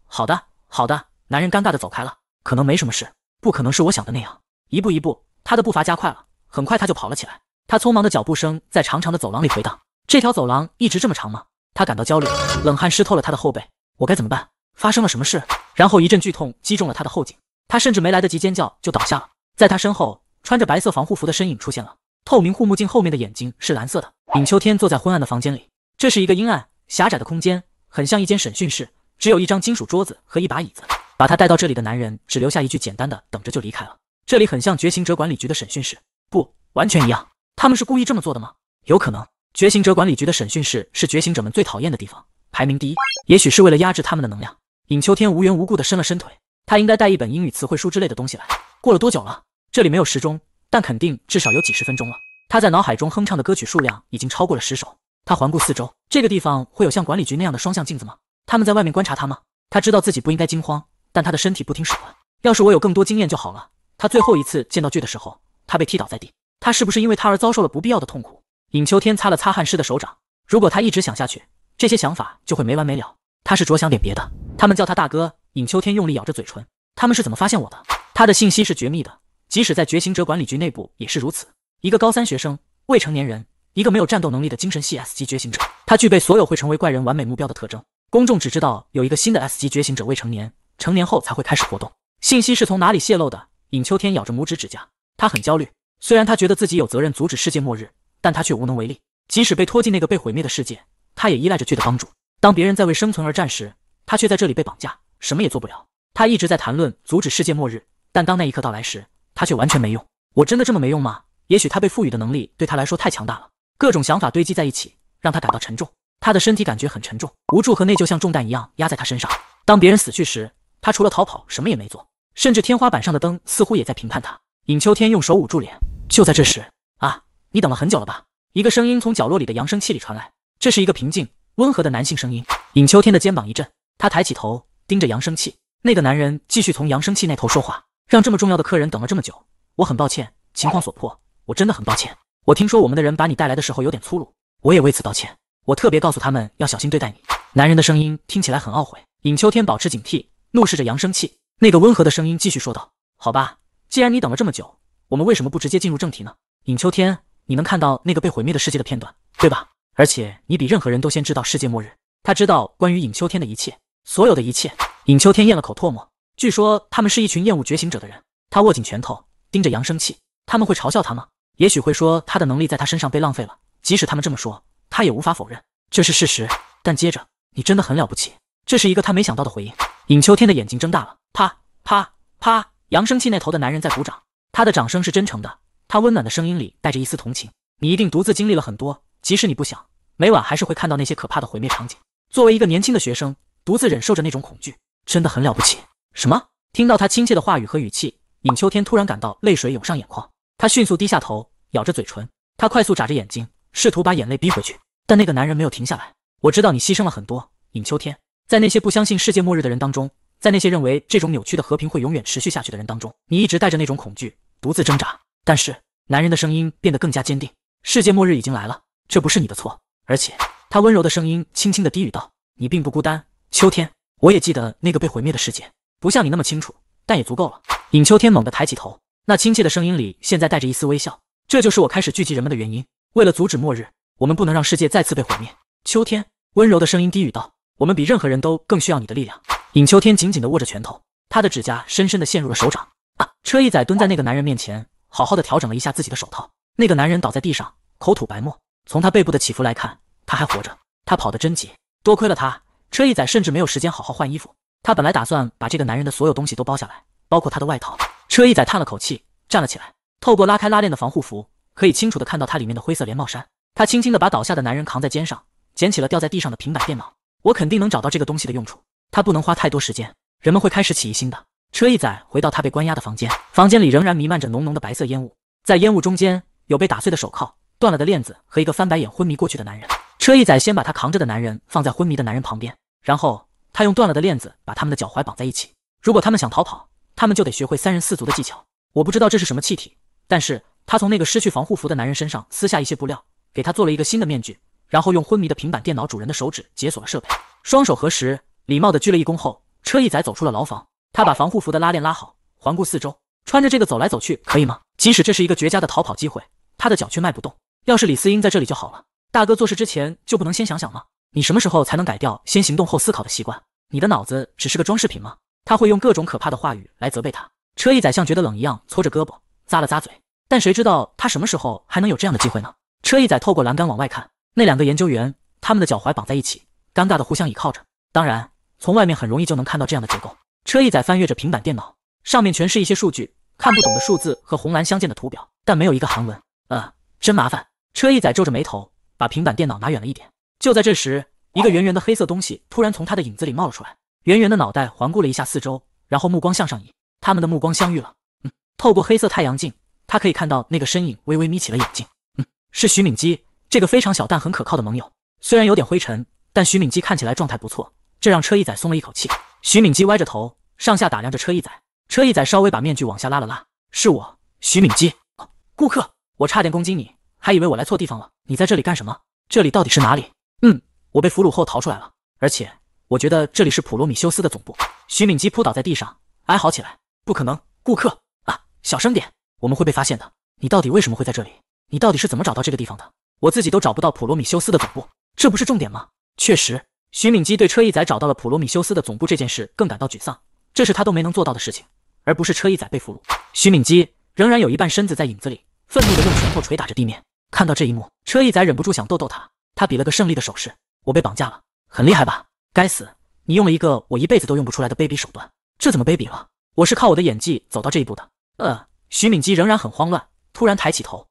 好的，好的。男人尴尬的走开了，可能没什么事，不可能是我想的那样。一步一步，他的步伐加快了，很快他就跑了起来。他匆忙的脚步声在长长的走廊里回荡。这条走廊一直这么长吗？他感到焦虑，冷汗湿透了他的后背。我该怎么办？发生了什么事？然后一阵剧痛击中了他的后颈，他甚至没来得及尖叫就倒下了。在他身后。穿着白色防护服的身影出现了，透明护目镜后面的眼睛是蓝色的。尹秋天坐在昏暗的房间里，这是一个阴暗狭窄的空间，很像一间审讯室，只有一张金属桌子和一把椅子。把他带到这里的男人只留下一句简单的“等着”就离开了。这里很像觉醒者管理局的审讯室，不完全一样。他们是故意这么做的吗？有可能。觉醒者管理局的审讯室是觉醒者们最讨厌的地方，排名第一。也许是为了压制他们的能量。尹秋天无缘无故的伸了伸腿，他应该带一本英语词汇书之类的东西来。过了多久了？这里没有时钟，但肯定至少有几十分钟了。他在脑海中哼唱的歌曲数量已经超过了十首。他环顾四周，这个地方会有像管理局那样的双向镜子吗？他们在外面观察他吗？他知道自己不应该惊慌，但他的身体不听使唤。要是我有更多经验就好了。他最后一次见到剧的时候，他被踢倒在地。他是不是因为他而遭受了不必要的痛苦？尹秋天擦了擦汗湿的手掌。如果他一直想下去，这些想法就会没完没了。他是着想点别的。他们叫他大哥。尹秋天用力咬着嘴唇。他们是怎么发现我的？他的信息是绝密的。即使在觉醒者管理局内部也是如此。一个高三学生，未成年人，一个没有战斗能力的精神系 S 级觉醒者，他具备所有会成为怪人完美目标的特征。公众只知道有一个新的 S 级觉醒者，未成年，成年后才会开始活动。信息是从哪里泄露的？尹秋天咬着拇指指甲，他很焦虑。虽然他觉得自己有责任阻止世界末日，但他却无能为力。即使被拖进那个被毁灭的世界，他也依赖着剧的帮助。当别人在为生存而战时，他却在这里被绑架，什么也做不了。他一直在谈论阻止世界末日，但当那一刻到来时，他却完全没用，我真的这么没用吗？也许他被赋予的能力对他来说太强大了，各种想法堆积在一起，让他感到沉重。他的身体感觉很沉重，无助和内疚像重担一样压在他身上。当别人死去时，他除了逃跑什么也没做，甚至天花板上的灯似乎也在评判他。尹秋天用手捂住脸。就在这时，啊，你等了很久了吧？一个声音从角落里的扬声器里传来，这是一个平静温和的男性声音。尹秋天的肩膀一震，他抬起头盯着扬声器。那个男人继续从扬声器那头说话。让这么重要的客人等了这么久，我很抱歉。情况所迫，我真的很抱歉。我听说我们的人把你带来的时候有点粗鲁，我也为此道歉。我特别告诉他们要小心对待你。男人的声音听起来很懊悔。尹秋天保持警惕，怒视着扬声器。那个温和的声音继续说道：“好吧，既然你等了这么久，我们为什么不直接进入正题呢？”尹秋天，你能看到那个被毁灭的世界的片段，对吧？而且你比任何人都先知道世界末日。他知道关于尹秋天的一切，所有的一切。尹秋天咽了口唾沫。据说他们是一群厌恶觉醒者的人。他握紧拳头，盯着扬声器。他们会嘲笑他吗？也许会说他的能力在他身上被浪费了。即使他们这么说，他也无法否认这是事实。但接着，你真的很了不起。这是一个他没想到的回应。尹秋天的眼睛睁大了。啪啪啪！扬声器那头的男人在鼓掌。他的掌声是真诚的。他温暖的声音里带着一丝同情。你一定独自经历了很多。即使你不想，每晚还是会看到那些可怕的毁灭场景。作为一个年轻的学生，独自忍受着那种恐惧，真的很了不起。什么？听到他亲切的话语和语气，尹秋天突然感到泪水涌上眼眶。他迅速低下头，咬着嘴唇。他快速眨着眼睛，试图把眼泪逼回去。但那个男人没有停下来。我知道你牺牲了很多，尹秋天。在那些不相信世界末日的人当中，在那些认为这种扭曲的和平会永远持续下去的人当中，你一直带着那种恐惧，独自挣扎。但是，男人的声音变得更加坚定。世界末日已经来了，这不是你的错。而且，他温柔的声音轻轻的低语道：“你并不孤单，秋天。我也记得那个被毁灭的世界。”不像你那么清楚，但也足够了。尹秋天猛地抬起头，那亲切的声音里现在带着一丝微笑。这就是我开始聚集人们的原因。为了阻止末日，我们不能让世界再次被毁灭。秋天温柔的声音低语道：“我们比任何人都更需要你的力量。”尹秋天紧紧地握着拳头，他的指甲深深地陷入了手掌。啊！车一仔蹲在那个男人面前，好好的调整了一下自己的手套。那个男人倒在地上，口吐白沫。从他背部的起伏来看，他还活着。他跑得真急，多亏了他，车一仔甚至没有时间好好换衣服。他本来打算把这个男人的所有东西都包下来，包括他的外套。车一仔叹了口气，站了起来。透过拉开拉链的防护服，可以清楚的看到他里面的灰色连帽衫。他轻轻的把倒下的男人扛在肩上，捡起了掉在地上的平板电脑。我肯定能找到这个东西的用处。他不能花太多时间，人们会开始起疑心的。车一仔回到他被关押的房间，房间里仍然弥漫着浓浓的白色烟雾，在烟雾中间有被打碎的手铐、断了的链子和一个翻白眼昏迷过去的男人。车一仔先把他扛着的男人放在昏迷的男人旁边，然后。他用断了的链子把他们的脚踝绑在一起。如果他们想逃跑，他们就得学会三人四足的技巧。我不知道这是什么气体，但是他从那个失去防护服的男人身上撕下一些布料，给他做了一个新的面具，然后用昏迷的平板电脑主人的手指解锁了设备。双手合十，礼貌地鞠了一躬后，车一载走出了牢房。他把防护服的拉链拉好，环顾四周，穿着这个走来走去可以吗？即使这是一个绝佳的逃跑机会，他的脚却迈不动。要是李思英在这里就好了。大哥做事之前就不能先想想吗？你什么时候才能改掉先行动后思考的习惯？你的脑子只是个装饰品吗？他会用各种可怕的话语来责备他。车一仔像觉得冷一样搓着胳膊，咂了咂嘴。但谁知道他什么时候还能有这样的机会呢？车一仔透过栏杆往外看，那两个研究员，他们的脚踝绑在一起，尴尬的互相倚靠着。当然，从外面很容易就能看到这样的结构。车一仔翻阅着平板电脑，上面全是一些数据，看不懂的数字和红蓝相间的图表，但没有一个韩文。呃，真麻烦。车一仔皱着眉头，把平板电脑拿远了一点。就在这时，一个圆圆的黑色东西突然从他的影子里冒了出来。圆圆的脑袋环顾了一下四周，然后目光向上移。他们的目光相遇了。嗯，透过黑色太阳镜，他可以看到那个身影微微眯起了眼睛。嗯，是徐敏姬，这个非常小但很可靠的盟友。虽然有点灰尘，但徐敏姬看起来状态不错，这让车一仔松了一口气。徐敏姬歪着头，上下打量着车一仔。车一仔稍微把面具往下拉了拉：“是我，徐敏姬。顾客，我差点攻击你，还以为我来错地方了。你在这里干什么？这里到底是哪里？”嗯，我被俘虏后逃出来了，而且我觉得这里是普罗米修斯的总部。徐敏基扑倒在地上，哀嚎起来。不可能，顾客啊，小声点，我们会被发现的。你到底为什么会在这里？你到底是怎么找到这个地方的？我自己都找不到普罗米修斯的总部，这不是重点吗？确实，徐敏基对车一仔找到了普罗米修斯的总部这件事更感到沮丧，这是他都没能做到的事情，而不是车一仔被俘虏。徐敏基仍然有一半身子在影子里，愤怒地用拳头捶打着地面。看到这一幕，车一仔忍不住想逗逗他。他比了个胜利的手势，我被绑架了，很厉害吧？该死，你用了一个我一辈子都用不出来的卑鄙手段，这怎么卑鄙了？我是靠我的演技走到这一步的。呃，徐敏基仍然很慌乱，突然抬起头，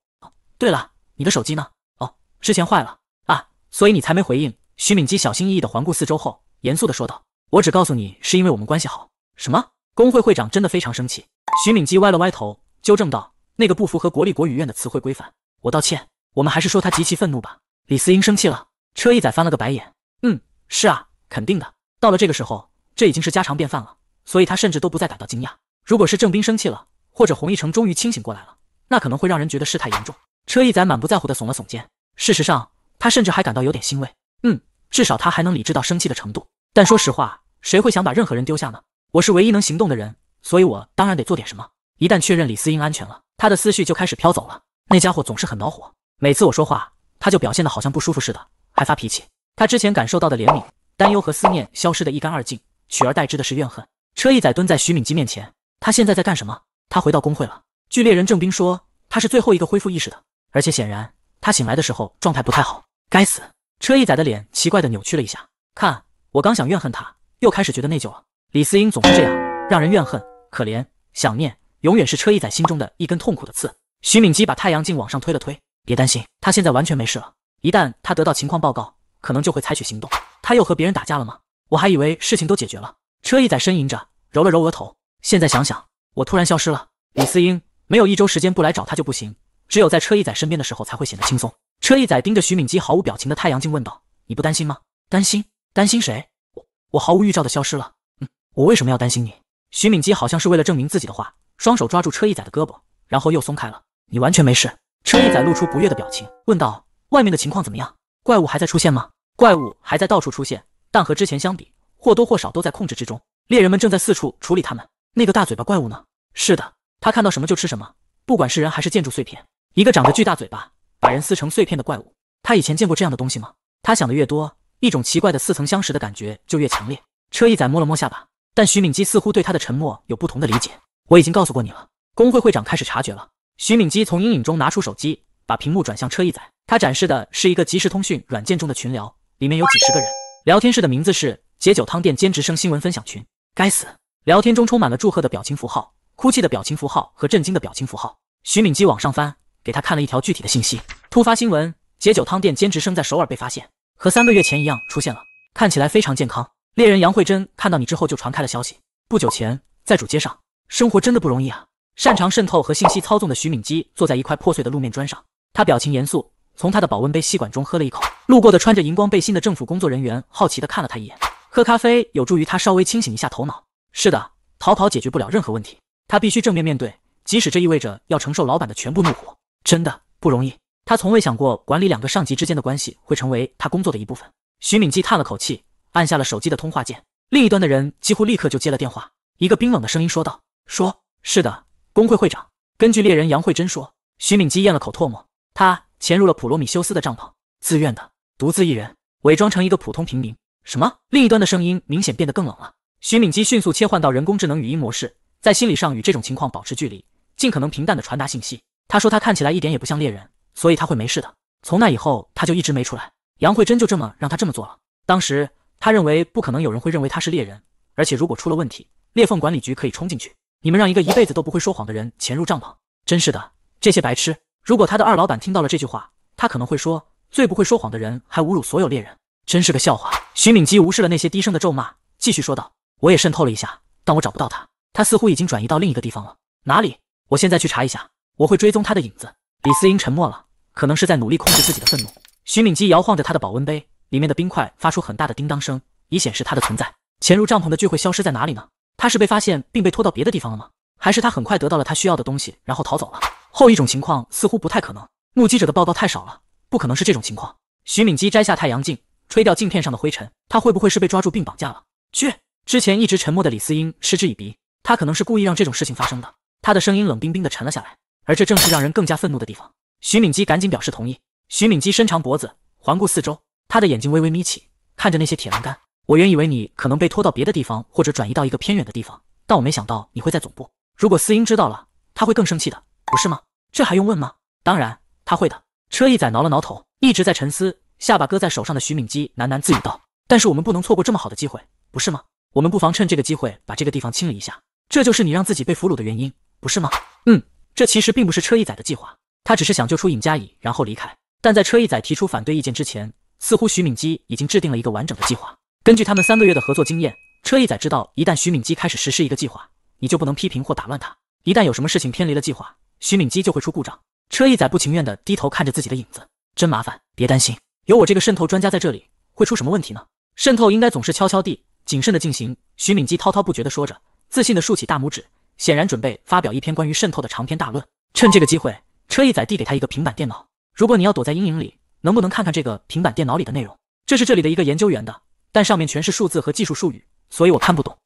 对了，你的手机呢？哦，之前坏了啊，所以你才没回应。徐敏基小心翼翼的环顾四周后，严肃的说道：“我只告诉你，是因为我们关系好。”什么？工会会长真的非常生气？徐敏基歪了歪头，纠正道：“那个不符合国立国语院的词汇规范，我道歉。我们还是说他极其愤怒吧。”李思英生气了，车一仔翻了个白眼。嗯，是啊，肯定的。到了这个时候，这已经是家常便饭了，所以他甚至都不再感到惊讶。如果是郑斌生气了，或者洪一城终于清醒过来了，那可能会让人觉得事态严重。车一仔满不在乎地耸了耸肩。事实上，他甚至还感到有点欣慰。嗯，至少他还能理智到生气的程度。但说实话，谁会想把任何人丢下呢？我是唯一能行动的人，所以我当然得做点什么。一旦确认李思英安全了，他的思绪就开始飘走了。那家伙总是很恼火，每次我说话。他就表现得好像不舒服似的，还发脾气。他之前感受到的怜悯、担忧和思念消失得一干二净，取而代之的是怨恨。车一仔蹲在徐敏姬面前，他现在在干什么？他回到工会了。据猎人郑兵说，他是最后一个恢复意识的，而且显然他醒来的时候状态不太好。该死！车一仔的脸奇怪地扭曲了一下。看，我刚想怨恨他，又开始觉得内疚了。李思英总是这样，让人怨恨、可怜、想念，永远是车一仔心中的一根痛苦的刺。徐敏基把太阳镜往上推了推。别担心，他现在完全没事了。一旦他得到情况报告，可能就会采取行动。他又和别人打架了吗？我还以为事情都解决了。车一仔呻吟着，揉了揉额头。现在想想，我突然消失了。李思英没有一周时间不来找他就不行。只有在车一仔身边的时候，才会显得轻松。车一仔盯着徐敏姬毫无表情的太阳镜问道：“你不担心吗？”“担心，担心谁？”“我，我毫无预兆的消失了。”“嗯，我为什么要担心你？”徐敏姬好像是为了证明自己的话，双手抓住车一仔的胳膊，然后又松开了。“你完全没事。”车一仔露出不悦的表情，问道：“外面的情况怎么样？怪物还在出现吗？”“怪物还在到处出现，但和之前相比，或多或少都在控制之中。猎人们正在四处处理他们。”“那个大嘴巴怪物呢？”“是的，他看到什么就吃什么，不管是人还是建筑碎片。一个长着巨大嘴巴，把人撕成碎片的怪物。”“他以前见过这样的东西吗？”他想的越多，一种奇怪的似曾相识的感觉就越强烈。车一仔摸了摸下巴，但徐敏基似乎对他的沉默有不同的理解。“我已经告诉过你了。”工会会长开始察觉了。徐敏姬从阴影中拿出手机，把屏幕转向车一仔。他展示的是一个即时通讯软件中的群聊，里面有几十个人。聊天室的名字是“解酒汤店兼职生新闻分享群”。该死！聊天中充满了祝贺的表情符号、哭泣的表情符号和震惊的表情符号。徐敏姬往上翻，给他看了一条具体的信息：突发新闻，解酒汤店兼职生在首尔被发现，和三个月前一样出现了，看起来非常健康。猎人杨慧珍看到你之后就传开了消息。不久前，在主街上，生活真的不容易啊。擅长渗透和信息操纵的徐敏基坐在一块破碎的路面砖上，他表情严肃，从他的保温杯吸管中喝了一口。路过的穿着荧光背心的政府工作人员好奇地看了他一眼。喝咖啡有助于他稍微清醒一下头脑。是的，逃跑解决不了任何问题，他必须正面面对，即使这意味着要承受老板的全部怒火。真的不容易。他从未想过管理两个上级之间的关系会成为他工作的一部分。徐敏基叹了口气，按下了手机的通话键。另一端的人几乎立刻就接了电话，一个冰冷的声音说道：“说，是的。”工会会长根据猎人杨慧珍说，徐敏基咽了口唾沫。他潜入了普罗米修斯的帐篷，自愿的，独自一人，伪装成一个普通平民。什么？另一端的声音明显变得更冷了。徐敏基迅速切换到人工智能语音模式，在心理上与这种情况保持距离，尽可能平淡的传达信息。他说：“他看起来一点也不像猎人，所以他会没事的。从那以后，他就一直没出来。杨慧珍就这么让他这么做了。当时他认为不可能有人会认为他是猎人，而且如果出了问题，裂缝管理局可以冲进去。”你们让一个一辈子都不会说谎的人潜入帐篷，真是的，这些白痴！如果他的二老板听到了这句话，他可能会说最不会说谎的人还侮辱所有猎人，真是个笑话。徐敏基无视了那些低声的咒骂，继续说道：“我也渗透了一下，但我找不到他。他似乎已经转移到另一个地方了。哪里？我现在去查一下，我会追踪他的影子。”李思英沉默了，可能是在努力控制自己的愤怒。徐敏基摇晃着他的保温杯，里面的冰块发出很大的叮当声，以显示他的存在。潜入帐篷的聚会消失在哪里呢？他是被发现并被拖到别的地方了吗？还是他很快得到了他需要的东西，然后逃走了？后一种情况似乎不太可能，目击者的报告太少了，不可能是这种情况。徐敏基摘下太阳镜，吹掉镜片上的灰尘。他会不会是被抓住并绑架了？去！之前一直沉默的李思英嗤之以鼻，他可能是故意让这种事情发生的。他的声音冷冰冰的沉了下来，而这正是让人更加愤怒的地方。徐敏基赶紧表示同意。徐敏基伸长脖子环顾四周，他的眼睛微微眯起，看着那些铁栏杆。我原以为你可能被拖到别的地方，或者转移到一个偏远的地方，但我没想到你会在总部。如果司音知道了，他会更生气的，不是吗？这还用问吗？当然他会的。车一仔挠了挠头，一直在沉思。下巴搁在手上的徐敏姬喃喃自语道：“但是我们不能错过这么好的机会，不是吗？我们不妨趁这个机会把这个地方清理一下。这就是你让自己被俘虏的原因，不是吗？”嗯，这其实并不是车一仔的计划，他只是想救出尹佳乙，然后离开。但在车一仔提出反对意见之前，似乎徐敏姬已经制定了一个完整的计划。根据他们三个月的合作经验，车一仔知道，一旦徐敏基开始实施一个计划，你就不能批评或打乱他。一旦有什么事情偏离了计划，徐敏基就会出故障。车一仔不情愿地低头看着自己的影子，真麻烦。别担心，有我这个渗透专家在这里，会出什么问题呢？渗透应该总是悄悄地、谨慎地进行。徐敏基滔滔不绝地说着，自信地竖起大拇指，显然准备发表一篇关于渗透的长篇大论。趁这个机会，车一仔递给他一个平板电脑。如果你要躲在阴影里，能不能看看这个平板电脑里的内容？这是这里的一个研究员的。但上面全是数字和技术术语，所以我看不懂。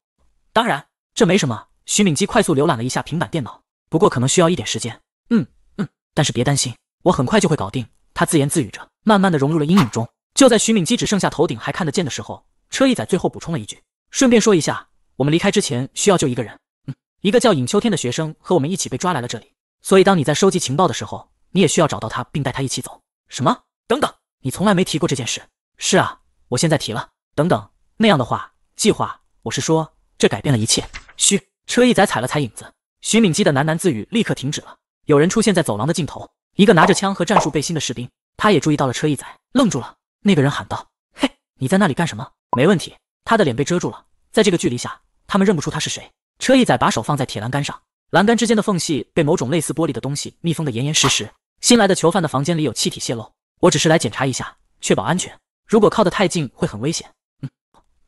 当然，这没什么。徐敏基快速浏览了一下平板电脑，不过可能需要一点时间。嗯嗯，但是别担心，我很快就会搞定。他自言自语着，慢慢的融入了阴影中。就在徐敏基只剩下头顶还看得见的时候，车一仔最后补充了一句：“顺便说一下，我们离开之前需要救一个人。嗯，一个叫尹秋天的学生和我们一起被抓来了这里，所以当你在收集情报的时候，你也需要找到他并带他一起走。”什么？等等，你从来没提过这件事。是啊，我现在提了。等等，那样的话，计划，我是说，这改变了一切。嘘，车一仔踩了踩影子，徐敏基的喃喃自语立刻停止了。有人出现在走廊的尽头，一个拿着枪和战术背心的士兵，他也注意到了车一仔，愣住了。那个人喊道：“嘿，你在那里干什么？”“没问题。”他的脸被遮住了，在这个距离下，他们认不出他是谁。车一仔把手放在铁栏杆上，栏杆之间的缝隙被某种类似玻璃的东西密封得严严实实。新来的囚犯的房间里有气体泄漏，我只是来检查一下，确保安全。如果靠得太近会很危险。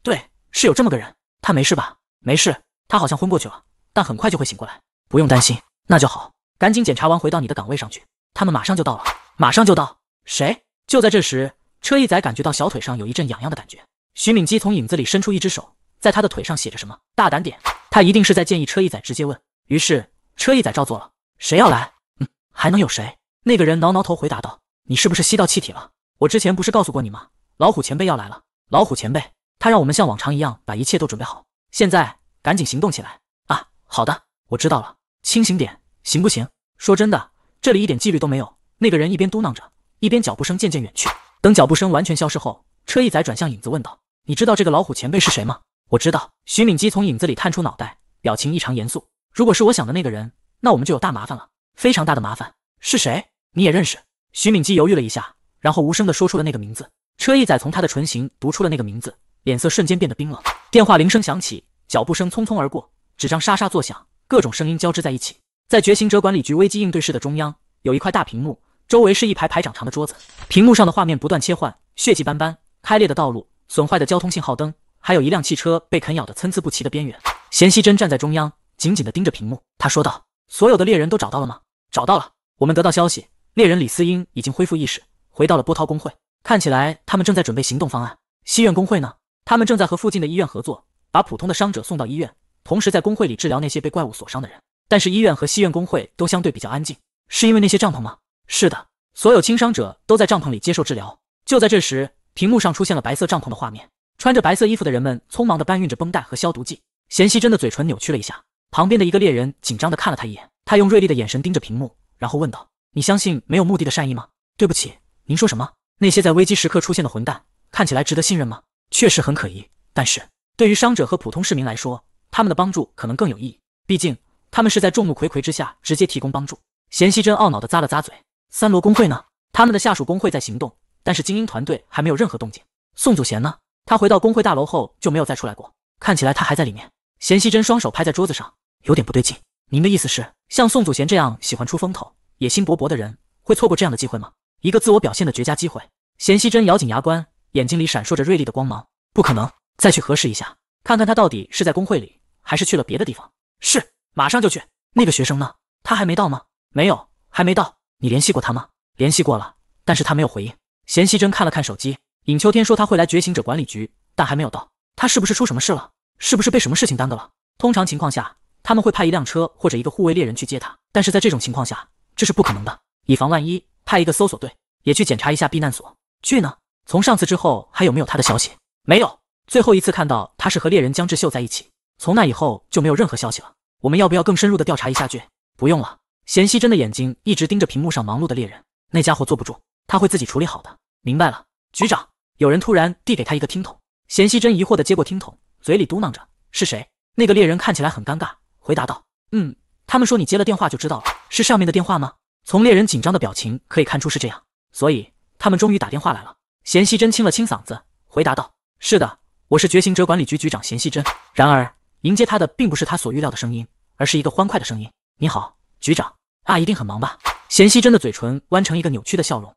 对，是有这么个人，他没事吧？没事，他好像昏过去了，但很快就会醒过来，不用担心。那就好，赶紧检查完回到你的岗位上去。他们马上就到了，马上就到。谁？就在这时，车一仔感觉到小腿上有一阵痒痒的感觉。徐敏姬从影子里伸出一只手，在他的腿上写着什么。大胆点，他一定是在建议车一仔直接问。于是车一仔照做了。谁要来？嗯，还能有谁？那个人挠挠头回答道：“你是不是吸到气体了？我之前不是告诉过你吗？老虎前辈要来了。”老虎前辈。他让我们像往常一样把一切都准备好，现在赶紧行动起来啊！好的，我知道了。清醒点，行不行？说真的，这里一点纪律都没有。那个人一边嘟囔着，一边脚步声渐渐远去。等脚步声完全消失后，车一仔转向影子问道：“你知道这个老虎前辈是谁吗？”我知道。徐敏姬从影子里探出脑袋，表情异常严肃。如果是我想的那个人，那我们就有大麻烦了，非常大的麻烦。是谁？你也认识？徐敏姬犹豫了一下，然后无声地说出了那个名字。车一仔从他的唇形读出了那个名字。脸色瞬间变得冰冷。电话铃声响起，脚步声匆匆而过，纸张沙沙作响，各种声音交织在一起。在觉醒者管理局危机应对室的中央，有一块大屏幕，周围是一排排长长的桌子。屏幕上的画面不断切换，血迹斑斑、开裂的道路、损坏的交通信号灯，还有一辆汽车被啃咬的参差不齐的边缘。贤熙珍站在中央，紧紧地盯着屏幕。他说道：“所有的猎人都找到了吗？”“找到了。”“我们得到消息，猎人李思英已经恢复意识，回到了波涛工会。看起来他们正在准备行动方案。西苑工会呢？”他们正在和附近的医院合作，把普通的伤者送到医院，同时在工会里治疗那些被怪物所伤的人。但是医院和西院工会都相对比较安静，是因为那些帐篷吗？是的，所有轻伤者都在帐篷里接受治疗。就在这时，屏幕上出现了白色帐篷的画面，穿着白色衣服的人们匆忙地搬运着绷带和消毒剂。贤熙真的嘴唇扭曲了一下，旁边的一个猎人紧张地看了他一眼，他用锐利的眼神盯着屏幕，然后问道：“你相信没有目的的善意吗？”对不起，您说什么？那些在危机时刻出现的混蛋，看起来值得信任吗？确实很可疑，但是对于伤者和普通市民来说，他们的帮助可能更有意义。毕竟，他们是在众目睽睽之下直接提供帮助。贤熙真懊恼地咂了咂嘴。三罗工会呢？他们的下属工会在行动，但是精英团队还没有任何动静。宋祖贤呢？他回到工会大楼后就没有再出来过，看起来他还在里面。贤熙真双手拍在桌子上，有点不对劲。您的意思是，像宋祖贤这样喜欢出风头、野心勃勃的人，会错过这样的机会吗？一个自我表现的绝佳机会。贤熙真咬紧牙关。眼睛里闪烁着锐利的光芒，不可能，再去核实一下，看看他到底是在工会里，还是去了别的地方。是，马上就去。那个学生呢？他还没到吗？没有，还没到。你联系过他吗？联系过了，但是他没有回应。贤熙珍看了看手机，尹秋天说他会来觉醒者管理局，但还没有到。他是不是出什么事了？是不是被什么事情耽搁了？通常情况下，他们会派一辆车或者一个护卫猎人去接他，但是在这种情况下，这是不可能的。以防万一，派一个搜索队也去检查一下避难所。去呢？从上次之后，还有没有他的消息？没有，最后一次看到他是和猎人姜志秀在一起，从那以后就没有任何消息了。我们要不要更深入的调查一下？俊，不用了。贤熙真的眼睛一直盯着屏幕上忙碌的猎人，那家伙坐不住，他会自己处理好的。明白了，局长。有人突然递给他一个听筒，贤熙真疑惑的接过听筒，嘴里嘟囔着：“是谁？”那个猎人看起来很尴尬，回答道：“嗯，他们说你接了电话就知道了，是上面的电话吗？”从猎人紧张的表情可以看出是这样，所以他们终于打电话来了。贤熙真清了清嗓子，回答道：“是的，我是觉醒者管理局局长贤熙真。”然而，迎接他的并不是他所预料的声音，而是一个欢快的声音：“你好，局长啊，一定很忙吧？”贤熙真的嘴唇弯成一个扭曲的笑容。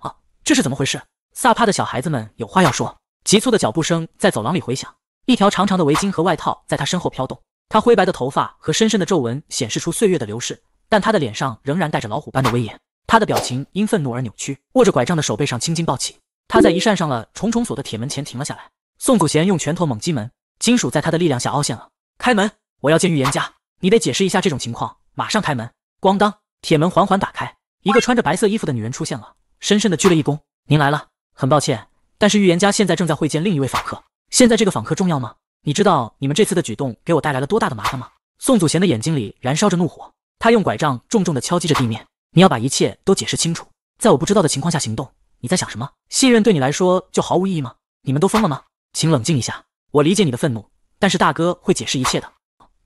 啊，这是怎么回事？萨帕的小孩子们有话要说。急促的脚步声在走廊里回响，一条长长的围巾和外套在他身后飘动。他灰白的头发和深深的皱纹显示出岁月的流逝，但他的脸上仍然带着老虎般的威严。他的表情因愤怒而扭曲，握着拐杖的手背上青筋暴起。他在一扇上了重重锁的铁门前停了下来。宋祖贤用拳头猛击门，金属在他的力量下凹陷了。开门，我要见预言家。你得解释一下这种情况。马上开门。咣当，铁门缓缓打开，一个穿着白色衣服的女人出现了，深深的鞠了一躬。您来了，很抱歉，但是预言家现在正在会见另一位访客。现在这个访客重要吗？你知道你们这次的举动给我带来了多大的麻烦吗？宋祖贤的眼睛里燃烧着怒火，他用拐杖重重的敲击着地面。你要把一切都解释清楚，在我不知道的情况下行动。你在想什么？信任对你来说就毫无意义吗？你们都疯了吗？请冷静一下。我理解你的愤怒，但是大哥会解释一切的。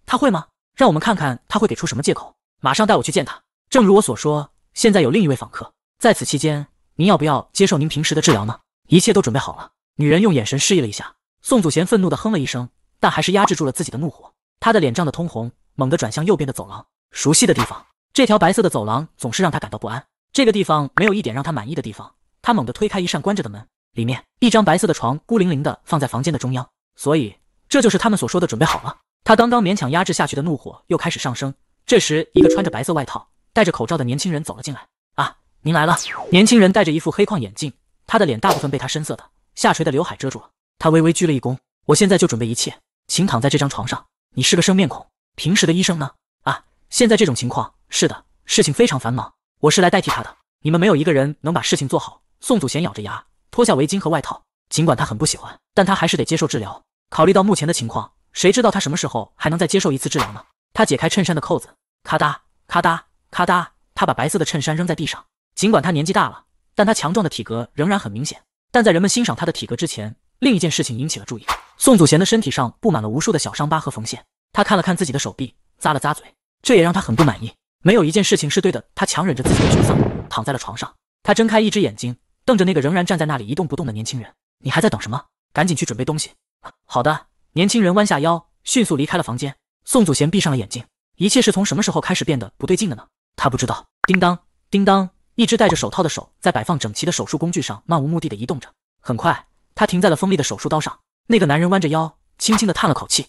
他会吗？让我们看看他会给出什么借口。马上带我去见他。正如我所说，现在有另一位访客。在此期间，您要不要接受您平时的治疗呢？一切都准备好了。女人用眼神示意了一下。宋祖贤愤怒地哼了一声，但还是压制住了自己的怒火。他的脸涨得通红，猛地转向右边的走廊。熟悉的地方，这条白色的走廊总是让他感到不安。这个地方没有一点让他满意的地方。他猛地推开一扇关着的门，里面一张白色的床孤零零的放在房间的中央。所以这就是他们所说的准备好了。他刚刚勉强压制下去的怒火又开始上升。这时，一个穿着白色外套、戴着口罩的年轻人走了进来。“啊，您来了。”年轻人戴着一副黑框眼镜，他的脸大部分被他深色的下垂的刘海遮住了。他微微鞠了一躬：“我现在就准备一切，请躺在这张床上。你是个生面孔，平时的医生呢？”“啊，现在这种情况，是的，事情非常繁忙，我是来代替他的。你们没有一个人能把事情做好。”宋祖贤咬着牙，脱下围巾和外套。尽管他很不喜欢，但他还是得接受治疗。考虑到目前的情况，谁知道他什么时候还能再接受一次治疗呢？他解开衬衫的扣子，咔嗒咔嗒咔嗒，他把白色的衬衫扔在地上。尽管他年纪大了，但他强壮的体格仍然很明显。但在人们欣赏他的体格之前，另一件事情引起了注意：宋祖贤的身体上布满了无数的小伤疤和缝线。他看了看自己的手臂，咂了咂嘴，这也让他很不满意。没有一件事情是对的。他强忍着自己的沮丧，躺在了床上。他睁开一只眼睛。瞪着那个仍然站在那里一动不动的年轻人，你还在等什么？赶紧去准备东西。好的，年轻人弯下腰，迅速离开了房间。宋祖贤闭上了眼睛，一切是从什么时候开始变得不对劲的呢？他不知道。叮当，叮当，一只戴着手套的手在摆放整齐的手术工具上漫无目的的移动着。很快，他停在了锋利的手术刀上。那个男人弯着腰，轻轻的叹了口气。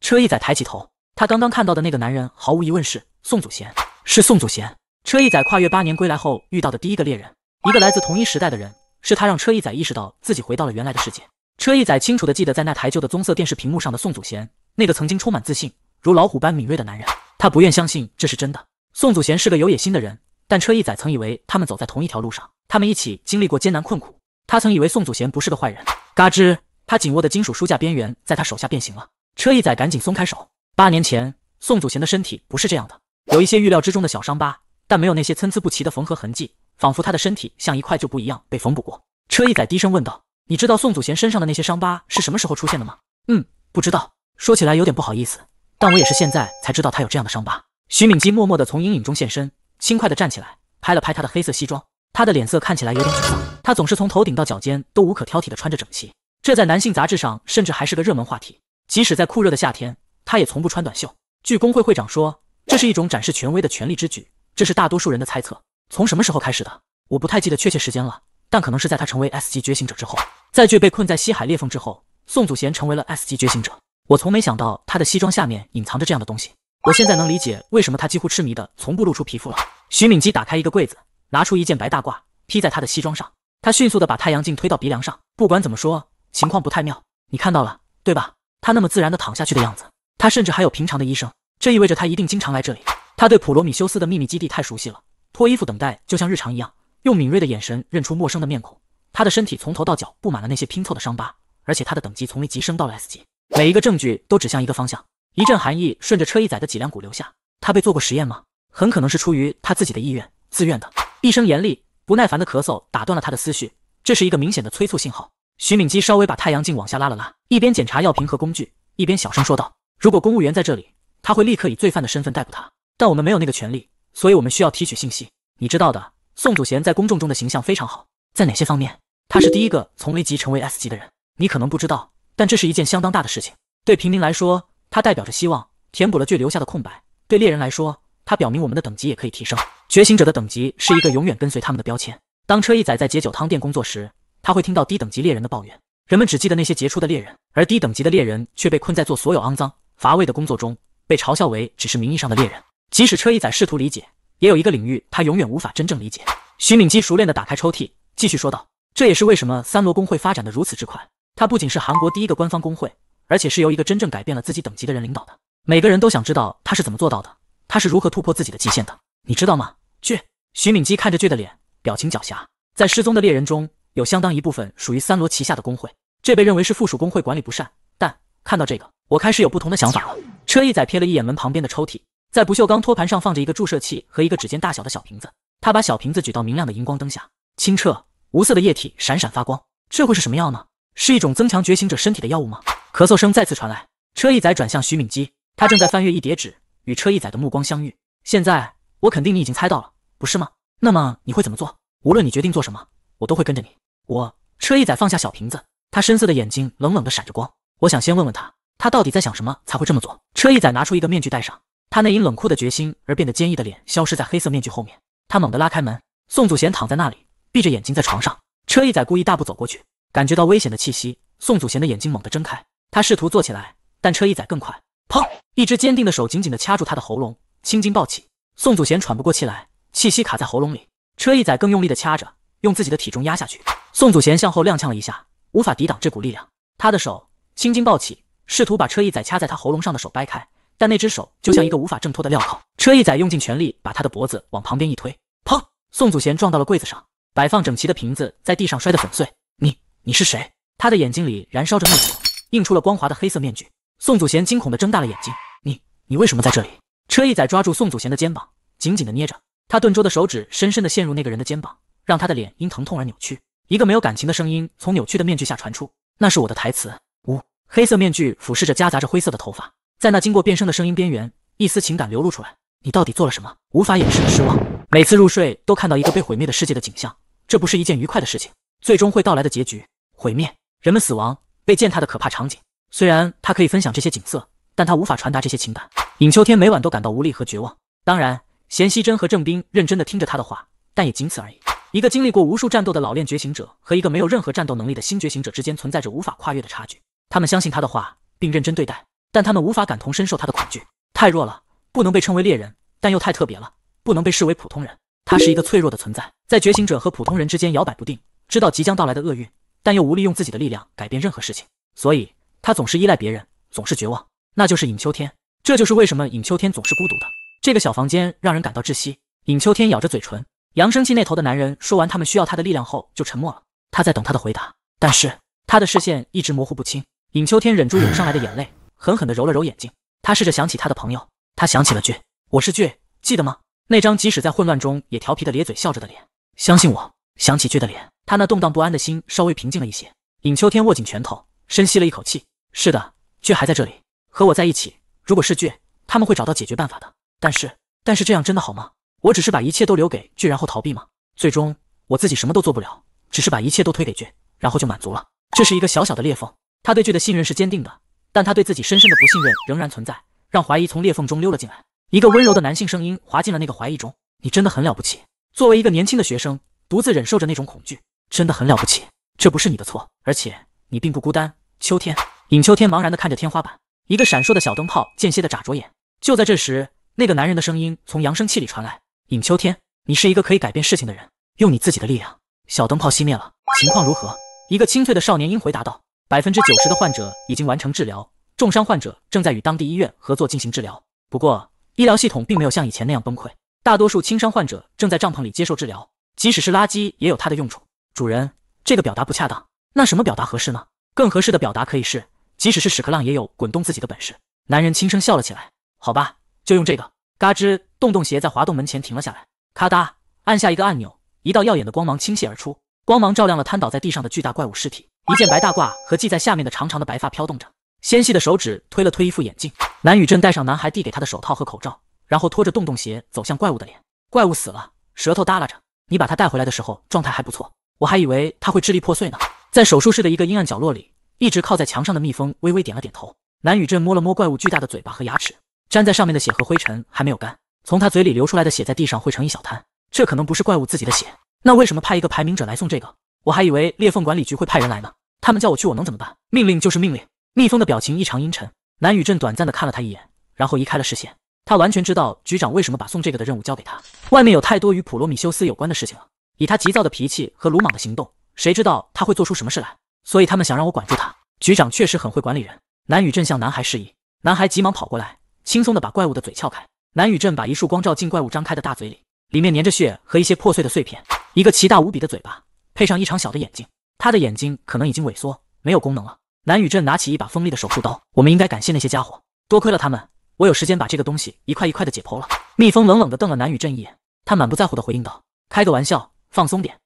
车一仔抬起头，他刚刚看到的那个男人，毫无疑问是宋祖贤，是宋祖贤。车一仔跨越八年归来后遇到的第一个猎人。一个来自同一时代的人，是他让车一仔意识到自己回到了原来的世界。车一仔清楚地记得，在那台旧的棕色电视屏幕上的宋祖贤，那个曾经充满自信、如老虎般敏锐的男人。他不愿相信这是真的。宋祖贤是个有野心的人，但车一仔曾以为他们走在同一条路上，他们一起经历过艰难困苦。他曾以为宋祖贤不是个坏人。嘎吱，他紧握的金属书架边缘在他手下变形了。车一仔赶紧松开手。八年前，宋祖贤的身体不是这样的，有一些预料之中的小伤疤，但没有那些参差不齐的缝合痕迹。仿佛他的身体像一块旧布一样被缝补过。车一仔低声问道：“你知道宋祖贤身上的那些伤疤是什么时候出现的吗？”“嗯，不知道。说起来有点不好意思，但我也是现在才知道他有这样的伤疤。”徐敏基默默地从阴影中现身，轻快地站起来，拍了拍他的黑色西装。他的脸色看起来有点沮丧。他总是从头顶到脚尖都无可挑剔地穿着整齐，这在男性杂志上甚至还是个热门话题。即使在酷热的夏天，他也从不穿短袖。据工会会长说，这是一种展示权威的权力之举。这是大多数人的猜测。从什么时候开始的？我不太记得确切时间了，但可能是在他成为 S 级觉醒者之后，在巨被困在西海裂缝之后，宋祖贤成为了 S 级觉醒者。我从没想到他的西装下面隐藏着这样的东西。我现在能理解为什么他几乎痴迷的从不露出皮肤了。徐敏基打开一个柜子，拿出一件白大褂披在他的西装上。他迅速的把太阳镜推到鼻梁上。不管怎么说，情况不太妙。你看到了，对吧？他那么自然的躺下去的样子，他甚至还有平常的医生，这意味着他一定经常来这里。他对普罗米修斯的秘密基地太熟悉了。脱衣服等待就像日常一样，用敏锐的眼神认出陌生的面孔。他的身体从头到脚布满了那些拼凑的伤疤，而且他的等级从 A 级升到了 S 级。每一个证据都指向一个方向。一阵寒意顺着车一载的脊梁骨流下。他被做过实验吗？很可能是出于他自己的意愿，自愿的。一声严厉、不耐烦的咳嗽打断了他的思绪，这是一个明显的催促信号。徐敏基稍微把太阳镜往下拉了拉，一边检查药瓶和工具，一边小声说道：“如果公务员在这里，他会立刻以罪犯的身份逮捕他。但我们没有那个权利。”所以我们需要提取信息。你知道的，宋祖贤在公众中的形象非常好。在哪些方面？他是第一个从 A 级成为 S 级的人。你可能不知道，但这是一件相当大的事情。对平民来说，他代表着希望，填补了最留下的空白。对猎人来说，他表明我们的等级也可以提升。觉醒者的等级是一个永远跟随他们的标签。当车一载在解酒汤店工作时，他会听到低等级猎人的抱怨。人们只记得那些杰出的猎人，而低等级的猎人却被困在做所有肮脏、乏味的工作中，被嘲笑为只是名义上的猎人。即使车一仔试图理解，也有一个领域他永远无法真正理解。徐敏姬熟练地打开抽屉，继续说道：“这也是为什么三罗工会发展的如此之快。它不仅是韩国第一个官方工会，而且是由一个真正改变了自己等级的人领导的。每个人都想知道他是怎么做到的，他是如何突破自己的极限的。你知道吗？”“倔。”徐敏姬看着倔的脸，表情狡黠。在失踪的猎人中有相当一部分属于三罗旗下的工会，这被认为是附属工会管理不善。但看到这个，我开始有不同的想法了。车一仔瞥了一眼门旁边的抽屉。在不锈钢托盘上放着一个注射器和一个指尖大小的小瓶子，他把小瓶子举到明亮的荧光灯下，清澈无色的液体闪闪发光。这会是什么药呢？是一种增强觉醒者身体的药物吗？咳嗽声再次传来，车一仔转向徐敏姬，他正在翻阅一叠纸，与车一仔的目光相遇。现在我肯定你已经猜到了，不是吗？那么你会怎么做？无论你决定做什么，我都会跟着你。我，车一仔放下小瓶子，他深色的眼睛冷冷的闪着光。我想先问问他，他到底在想什么才会这么做？车一仔拿出一个面具戴上。他那因冷酷的决心而变得坚毅的脸消失在黑色面具后面。他猛地拉开门，宋祖贤躺在那里，闭着眼睛在床上。车一仔故意大步走过去，感觉到危险的气息。宋祖贤的眼睛猛地睁开，他试图坐起来，但车一仔更快。砰！一只坚定的手紧紧地掐住他的喉咙，青筋暴起。宋祖贤喘不过气来，气息卡在喉咙里。车一仔更用力地掐着，用自己的体重压下去。宋祖贤向后踉跄了一下，无法抵挡这股力量。他的手青筋暴起，试图把车一仔掐在他喉咙上的手掰开。但那只手就像一个无法挣脱的镣铐。车一仔用尽全力把他的脖子往旁边一推，砰！宋祖贤撞到了柜子上，摆放整齐的瓶子在地上摔得粉碎。你你是谁？他的眼睛里燃烧着怒火，映出了光滑的黑色面具。宋祖贤惊恐的睁大了眼睛，你你为什么在这里？车一仔抓住宋祖贤的肩膀，紧紧的捏着他。钝拙的手指深深的陷入那个人的肩膀，让他的脸因疼痛而扭曲。一个没有感情的声音从扭曲的面具下传出：“那是我的台词。”呜，黑色面具俯视着夹杂着灰色的头发。在那经过变声的声音边缘，一丝情感流露出来。你到底做了什么？无法掩饰的失望。每次入睡都看到一个被毁灭的世界的景象，这不是一件愉快的事情。最终会到来的结局：毁灭，人们死亡，被践踏的可怕场景。虽然他可以分享这些景色，但他无法传达这些情感。尹秋天每晚都感到无力和绝望。当然，贤熙珍和郑斌认真的听着他的话，但也仅此而已。一个经历过无数战斗的老练觉醒者和一个没有任何战斗能力的新觉醒者之间存在着无法跨越的差距。他们相信他的话，并认真对待。但他们无法感同身受他的恐惧，太弱了，不能被称为猎人；但又太特别了，不能被视为普通人。他是一个脆弱的存在，在觉醒者和普通人之间摇摆不定，知道即将到来的厄运，但又无力用自己的力量改变任何事情，所以他总是依赖别人，总是绝望。那就是尹秋天，这就是为什么尹秋天总是孤独的。这个小房间让人感到窒息。尹秋天咬着嘴唇，扬声器那头的男人说完他们需要他的力量后就沉默了。他在等他的回答，但是他的视线一直模糊不清。尹秋天忍住涌上来的眼泪。狠狠地揉了揉眼睛，他试着想起他的朋友，他想起了倔，我是倔，记得吗？那张即使在混乱中也调皮的咧嘴笑着的脸。相信我，想起倔的脸，他那动荡不安的心稍微平静了一些。尹秋天握紧拳头，深吸了一口气。是的，倔还在这里，和我在一起。如果是倔，他们会找到解决办法的。但是，但是这样真的好吗？我只是把一切都留给倔，然后逃避吗？最终我自己什么都做不了，只是把一切都推给倔，然后就满足了。这是一个小小的裂缝，他对倔的信任是坚定的。但他对自己深深的不信任仍然存在，让怀疑从裂缝中溜了进来。一个温柔的男性声音滑进了那个怀疑中：“你真的很了不起，作为一个年轻的学生，独自忍受着那种恐惧，真的很了不起。这不是你的错，而且你并不孤单。”秋天，尹秋天茫然地看着天花板，一个闪烁的小灯泡间歇的眨着眼。就在这时，那个男人的声音从扬声器里传来：“尹秋天，你是一个可以改变事情的人，用你自己的力量。”小灯泡熄灭了，情况如何？一个清脆的少年音回答道。百分之九十的患者已经完成治疗，重伤患者正在与当地医院合作进行治疗。不过，医疗系统并没有像以前那样崩溃。大多数轻伤患者正在帐篷里接受治疗。即使是垃圾，也有它的用处。主人，这个表达不恰当。那什么表达合适呢？更合适的表达可以是：即使是屎壳郎，也有滚动自己的本事。男人轻声笑了起来。好吧，就用这个。嘎吱，洞洞鞋在滑动门前停了下来。咔哒，按下一个按钮，一道耀眼的光芒倾泻而出，光芒照亮了瘫倒在地上的巨大怪物尸体。一件白大褂和系在下面的长长的白发飘动着，纤细的手指推了推一副眼镜。南宇镇戴上男孩递给他的手套和口罩，然后拖着洞洞鞋走向怪物的脸。怪物死了，舌头耷拉着。你把他带回来的时候状态还不错，我还以为他会支离破碎呢。在手术室的一个阴暗角落里，一直靠在墙上的蜜蜂微微点了点头。南宇镇摸了摸怪物巨大的嘴巴和牙齿，粘在上面的血和灰尘还没有干。从他嘴里流出来的血在地上汇成一小滩。这可能不是怪物自己的血，那为什么派一个排名者来送这个？我还以为裂缝管理局会派人来呢，他们叫我去，我能怎么办？命令就是命令。蜜蜂的表情异常阴沉。南宇镇短暂的看了他一眼，然后移开了视线。他完全知道局长为什么把送这个的任务交给他。外面有太多与普罗米修斯有关的事情了，以他急躁的脾气和鲁莽的行动，谁知道他会做出什么事来？所以他们想让我管住他。局长确实很会管理人。南宇镇向男孩示意，男孩急忙跑过来，轻松地把怪物的嘴撬开。南宇镇把一束光照进怪物张开的大嘴里，里面粘着血和一些破碎的碎片。一个奇大无比的嘴巴。配上异常小的眼睛，他的眼睛可能已经萎缩，没有功能了。南宇镇拿起一把锋利的手术刀，我们应该感谢那些家伙，多亏了他们，我有时间把这个东西一块一块的解剖了。蜜蜂冷冷的瞪了南宇镇一眼，他满不在乎的回应道：“开个玩笑，放松点，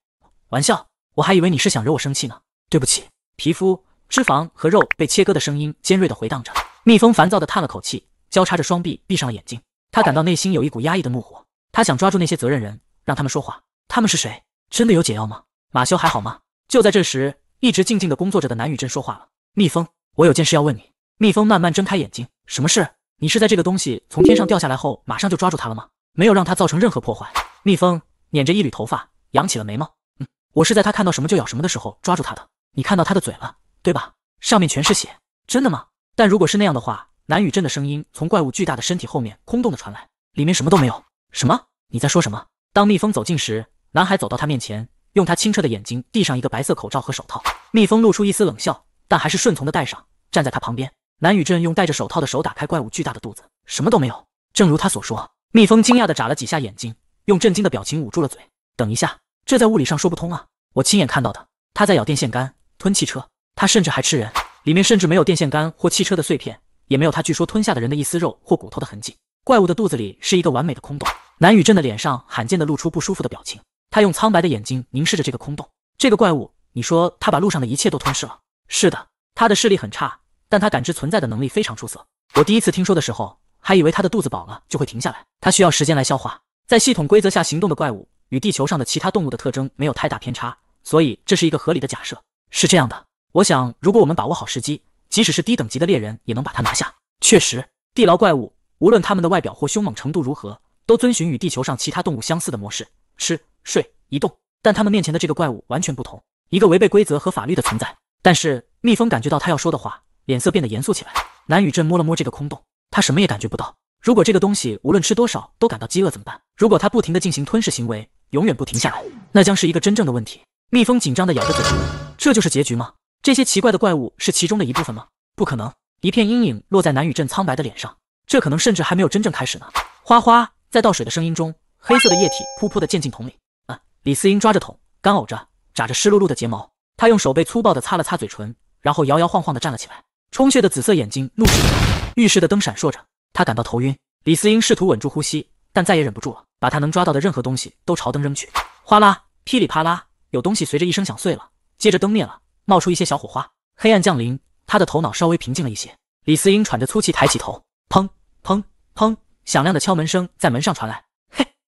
玩笑，我还以为你是想惹我生气呢。”对不起。皮肤、脂肪和肉被切割的声音尖锐的回荡着，蜜蜂烦躁的叹了口气，交叉着双臂，闭上了眼睛。他感到内心有一股压抑的怒火，他想抓住那些责任人，让他们说话。他们是谁？真的有解药吗？马修还好吗？就在这时，一直静静的工作着的南雨镇说话了：“蜜蜂，我有件事要问你。”蜜蜂慢慢睁开眼睛：“什么事？你是在这个东西从天上掉下来后，马上就抓住它了吗？没有让它造成任何破坏？”蜜蜂捻着一缕头发，扬起了眉毛：“嗯，我是在它看到什么就咬什么的时候抓住它的。你看到它的嘴了，对吧？上面全是血，真的吗？但如果是那样的话，南雨镇的声音从怪物巨大的身体后面空洞的传来，里面什么都没有。什么？你在说什么？”当蜜蜂走近时，男孩走到他面前。用他清澈的眼睛递上一个白色口罩和手套，蜜蜂露出一丝冷笑，但还是顺从的戴上，站在他旁边。南宇镇用戴着手套的手打开怪物巨大的肚子，什么都没有，正如他所说。蜜蜂惊讶地眨了几下眼睛，用震惊的表情捂住了嘴。等一下，这在物理上说不通啊！我亲眼看到的，他在咬电线杆，吞汽车，他甚至还吃人，里面甚至没有电线杆或汽车的碎片，也没有他据说吞下的人的一丝肉或骨头的痕迹。怪物的肚子里是一个完美的空洞。南宇镇的脸上罕见地露出不舒服的表情。他用苍白的眼睛凝视着这个空洞，这个怪物。你说他把路上的一切都吞噬了？是的，他的视力很差，但他感知存在的能力非常出色。我第一次听说的时候，还以为他的肚子饱了就会停下来，他需要时间来消化。在系统规则下行动的怪物与地球上的其他动物的特征没有太大偏差，所以这是一个合理的假设。是这样的，我想，如果我们把握好时机，即使是低等级的猎人也能把它拿下。确实，地牢怪物无论他们的外表或凶猛程度如何，都遵循与地球上其他动物相似的模式。吃、睡、移动，但他们面前的这个怪物完全不同，一个违背规则和法律的存在。但是蜜蜂感觉到他要说的话，脸色变得严肃起来。南雨镇摸了摸这个空洞，他什么也感觉不到。如果这个东西无论吃多少都感到饥饿怎么办？如果它不停地进行吞噬行为，永远不停下来，那将是一个真正的问题。蜜蜂紧张地咬着嘴唇，这就是结局吗？这些奇怪的怪物是其中的一部分吗？不可能！一片阴影落在南雨镇苍白的脸上，这可能甚至还没有真正开始呢。花花在倒水的声音中。黑色的液体噗噗的溅进桶里。嗯，李思英抓着桶，干呕着，眨着湿漉漉的睫毛。他用手背粗暴的擦了擦嘴唇，然后摇摇晃晃的站了起来。充血的紫色眼睛怒视着浴室的灯闪烁着。他感到头晕。李思英试图稳住呼吸，但再也忍不住了，把他能抓到的任何东西都朝灯扔去。哗啦，噼里啪啦，有东西随着一声响碎了，接着灯灭了，冒出一些小火花。黑暗降临，他的头脑稍微平静了一些。李思英喘着粗气抬起头。砰砰砰！响亮的敲门声在门上传来。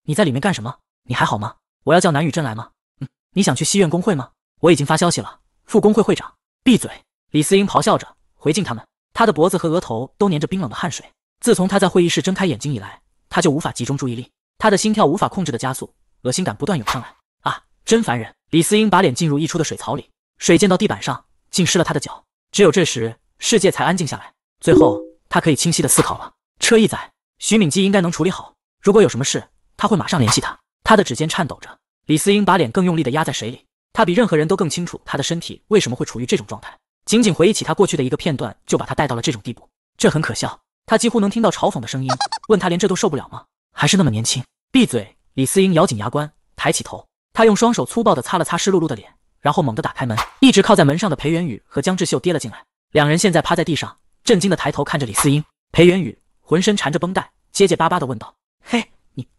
你在里面干什么？你还好吗？我要叫南雨镇来吗？嗯，你想去西院工会吗？我已经发消息了。副工会会长，闭嘴！李思英咆哮着回敬他们。他的脖子和额头都粘着冰冷的汗水。自从他在会议室睁开眼睛以来，他就无法集中注意力。他的心跳无法控制的加速，恶心感不断涌上来。啊，真烦人！李思英把脸浸入溢出的水槽里，水溅到地板上，浸湿了他的脚。只有这时，世界才安静下来。最后，他可以清晰的思考了。车一载，徐敏基应该能处理好。如果有什么事。他会马上联系他。他的指尖颤抖着。李思英把脸更用力的压在水里。他比任何人都更清楚他的身体为什么会处于这种状态。仅仅回忆起他过去的一个片段，就把他带到了这种地步。这很可笑。他几乎能听到嘲讽的声音，问他连这都受不了吗？还是那么年轻？闭嘴！李思英咬紧牙关，抬起头。他用双手粗暴地擦了擦湿漉漉的脸，然后猛地打开门。一直靠在门上的裴元宇和姜志秀跌了进来。两人现在趴在地上，震惊地抬头看着李思英。裴元宇浑身缠着绷带，结结巴巴地问道：“嘿。”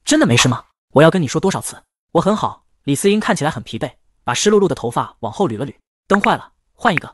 真的没事吗？我要跟你说多少次，我很好。李思英看起来很疲惫，把湿漉漉的头发往后捋了捋。灯坏了，换一个。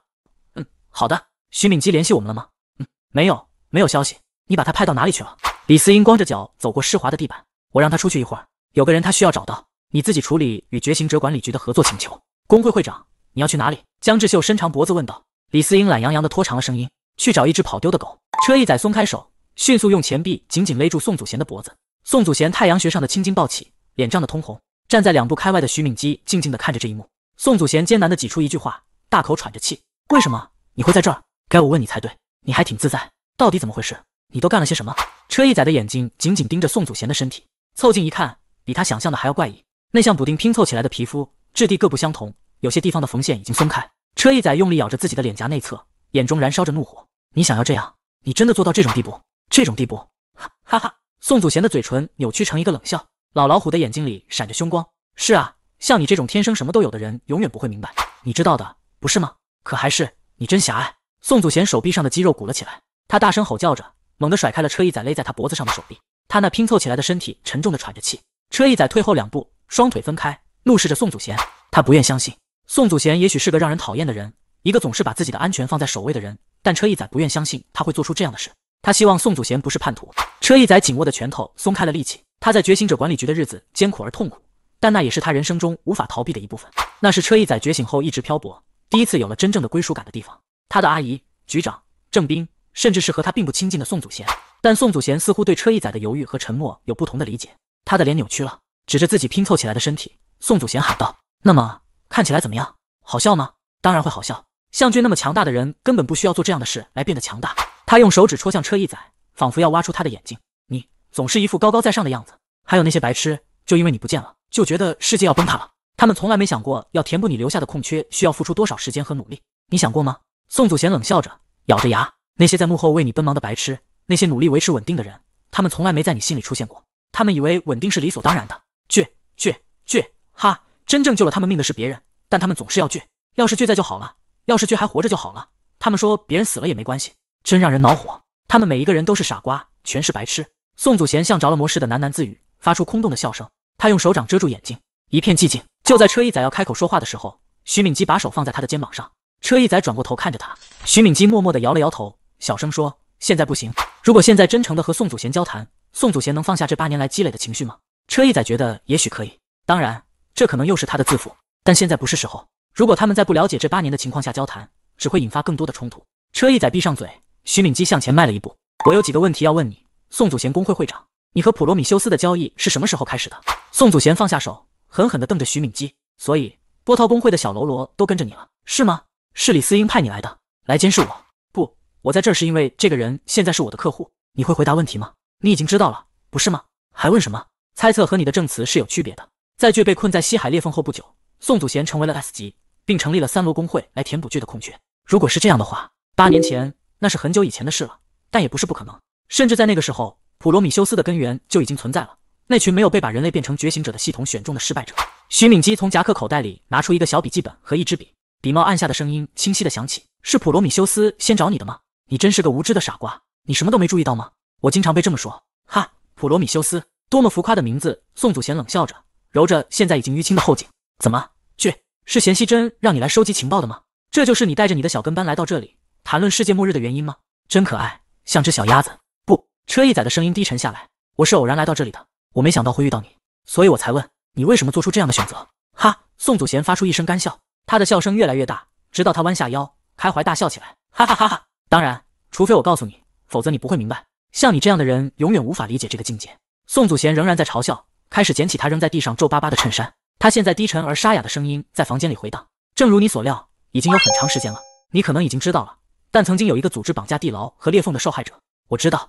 嗯，好的。徐敏基联系我们了吗？嗯，没有，没有消息。你把他派到哪里去了？李思英光着脚走过湿滑的地板。我让他出去一会儿，有个人他需要找到。你自己处理与觉醒者管理局的合作请求。工会会长，你要去哪里？姜志秀伸长脖子问道。李思英懒洋洋地拖长了声音，去找一只跑丢的狗。车一仔松开手，迅速用前臂紧紧勒住宋祖贤的脖子。宋祖贤太阳穴上的青筋暴起，脸涨得通红。站在两步开外的徐敏姬静静的看着这一幕。宋祖贤艰难的挤出一句话，大口喘着气：“为什么你会在这儿？该我问你才对。你还挺自在，到底怎么回事？你都干了些什么？”车一仔的眼睛紧紧盯着宋祖贤的身体，凑近一看，比他想象的还要怪异。那像补丁拼凑起来的皮肤，质地各不相同，有些地方的缝线已经松开。车一仔用力咬着自己的脸颊内侧，眼中燃烧着怒火：“你想要这样？你真的做到这种地步？这种地步？哈哈哈！”宋祖贤的嘴唇扭曲成一个冷笑，老老虎的眼睛里闪着凶光。是啊，像你这种天生什么都有的人，永远不会明白，你知道的，不是吗？可还是你真狭隘！宋祖贤手臂上的肌肉鼓了起来，他大声吼叫着，猛地甩开了车一仔勒在他脖子上的手臂。他那拼凑起来的身体沉重地喘着气。车一仔退后两步，双腿分开，怒视着宋祖贤。他不愿相信，宋祖贤也许是个让人讨厌的人，一个总是把自己的安全放在首位的人。但车一仔不愿相信他会做出这样的事。他希望宋祖贤不是叛徒。车一仔紧握的拳头松开了力气。他在觉醒者管理局的日子艰苦而痛苦，但那也是他人生中无法逃避的一部分。那是车一仔觉醒后一直漂泊，第一次有了真正的归属感的地方。他的阿姨、局长郑斌，甚至是和他并不亲近的宋祖贤，但宋祖贤似乎对车一仔的犹豫和沉默有不同的理解。他的脸扭曲了，指着自己拼凑起来的身体，宋祖贤喊道：“那么看起来怎么样？好笑吗？当然会好笑。向俊那么强大的人，根本不需要做这样的事来变得强大。”他用手指戳向车一仔，仿佛要挖出他的眼睛。你总是一副高高在上的样子，还有那些白痴，就因为你不见了，就觉得世界要崩塌了。他们从来没想过要填补你留下的空缺，需要付出多少时间和努力，你想过吗？宋祖贤冷笑着，咬着牙。那些在幕后为你奔忙的白痴，那些努力维持稳定的人，他们从来没在你心里出现过。他们以为稳定是理所当然的，倔倔倔哈！真正救了他们命的是别人，但他们总是要倔。要是倔在就好了，要是倔还活着就好了。他们说别人死了也没关系。真让人恼火！他们每一个人都是傻瓜，全是白痴。宋祖贤像着了魔似的喃喃自语，发出空洞的笑声。他用手掌遮住眼睛，一片寂静。就在车一仔要开口说话的时候，徐敏姬把手放在他的肩膀上。车一仔转过头看着他，徐敏姬默默的摇了摇头，小声说：“现在不行。如果现在真诚的和宋祖贤交谈，宋祖贤能放下这八年来积累的情绪吗？”车一仔觉得也许可以，当然，这可能又是他的自负。但现在不是时候。如果他们在不了解这八年的情况下交谈，只会引发更多的冲突。车一仔闭上嘴。徐敏基向前迈了一步，我有几个问题要问你，宋祖贤工会会长，你和普罗米修斯的交易是什么时候开始的？宋祖贤放下手，狠狠地瞪着徐敏基，所以波涛工会的小喽啰都跟着你了，是吗？是李思英派你来的，来监视我？不，我在这儿是因为这个人现在是我的客户。你会回答问题吗？你已经知道了，不是吗？还问什么？猜测和你的证词是有区别的。在剧被困在西海裂缝后不久，宋祖贤成为了 S 级，并成立了三罗工会来填补剧的空缺。如果是这样的话，八年前。那是很久以前的事了，但也不是不可能。甚至在那个时候，普罗米修斯的根源就已经存在了。那群没有被把人类变成觉醒者的系统选中的失败者。徐敏基从夹克口袋里拿出一个小笔记本和一支笔，笔帽按下的声音清晰的响起。是普罗米修斯先找你的吗？你真是个无知的傻瓜，你什么都没注意到吗？我经常被这么说。哈，普罗米修斯，多么浮夸的名字！宋祖贤冷笑着，揉着现在已经淤青的后颈。怎么，去？是贤熙珍让你来收集情报的吗？这就是你带着你的小跟班来到这里。谈论世界末日的原因吗？真可爱，像只小鸭子。不，车一仔的声音低沉下来。我是偶然来到这里的，我没想到会遇到你，所以我才问你为什么做出这样的选择。哈！宋祖贤发出一声干笑，他的笑声越来越大，直到他弯下腰，开怀大笑起来，哈哈哈哈！当然，除非我告诉你，否则你不会明白，像你这样的人永远无法理解这个境界。宋祖贤仍然在嘲笑，开始捡起他扔在地上皱巴巴的衬衫。他现在低沉而沙哑的声音在房间里回荡。正如你所料，已经有很长时间了，你可能已经知道了。但曾经有一个组织绑架地牢和裂缝的受害者，我知道，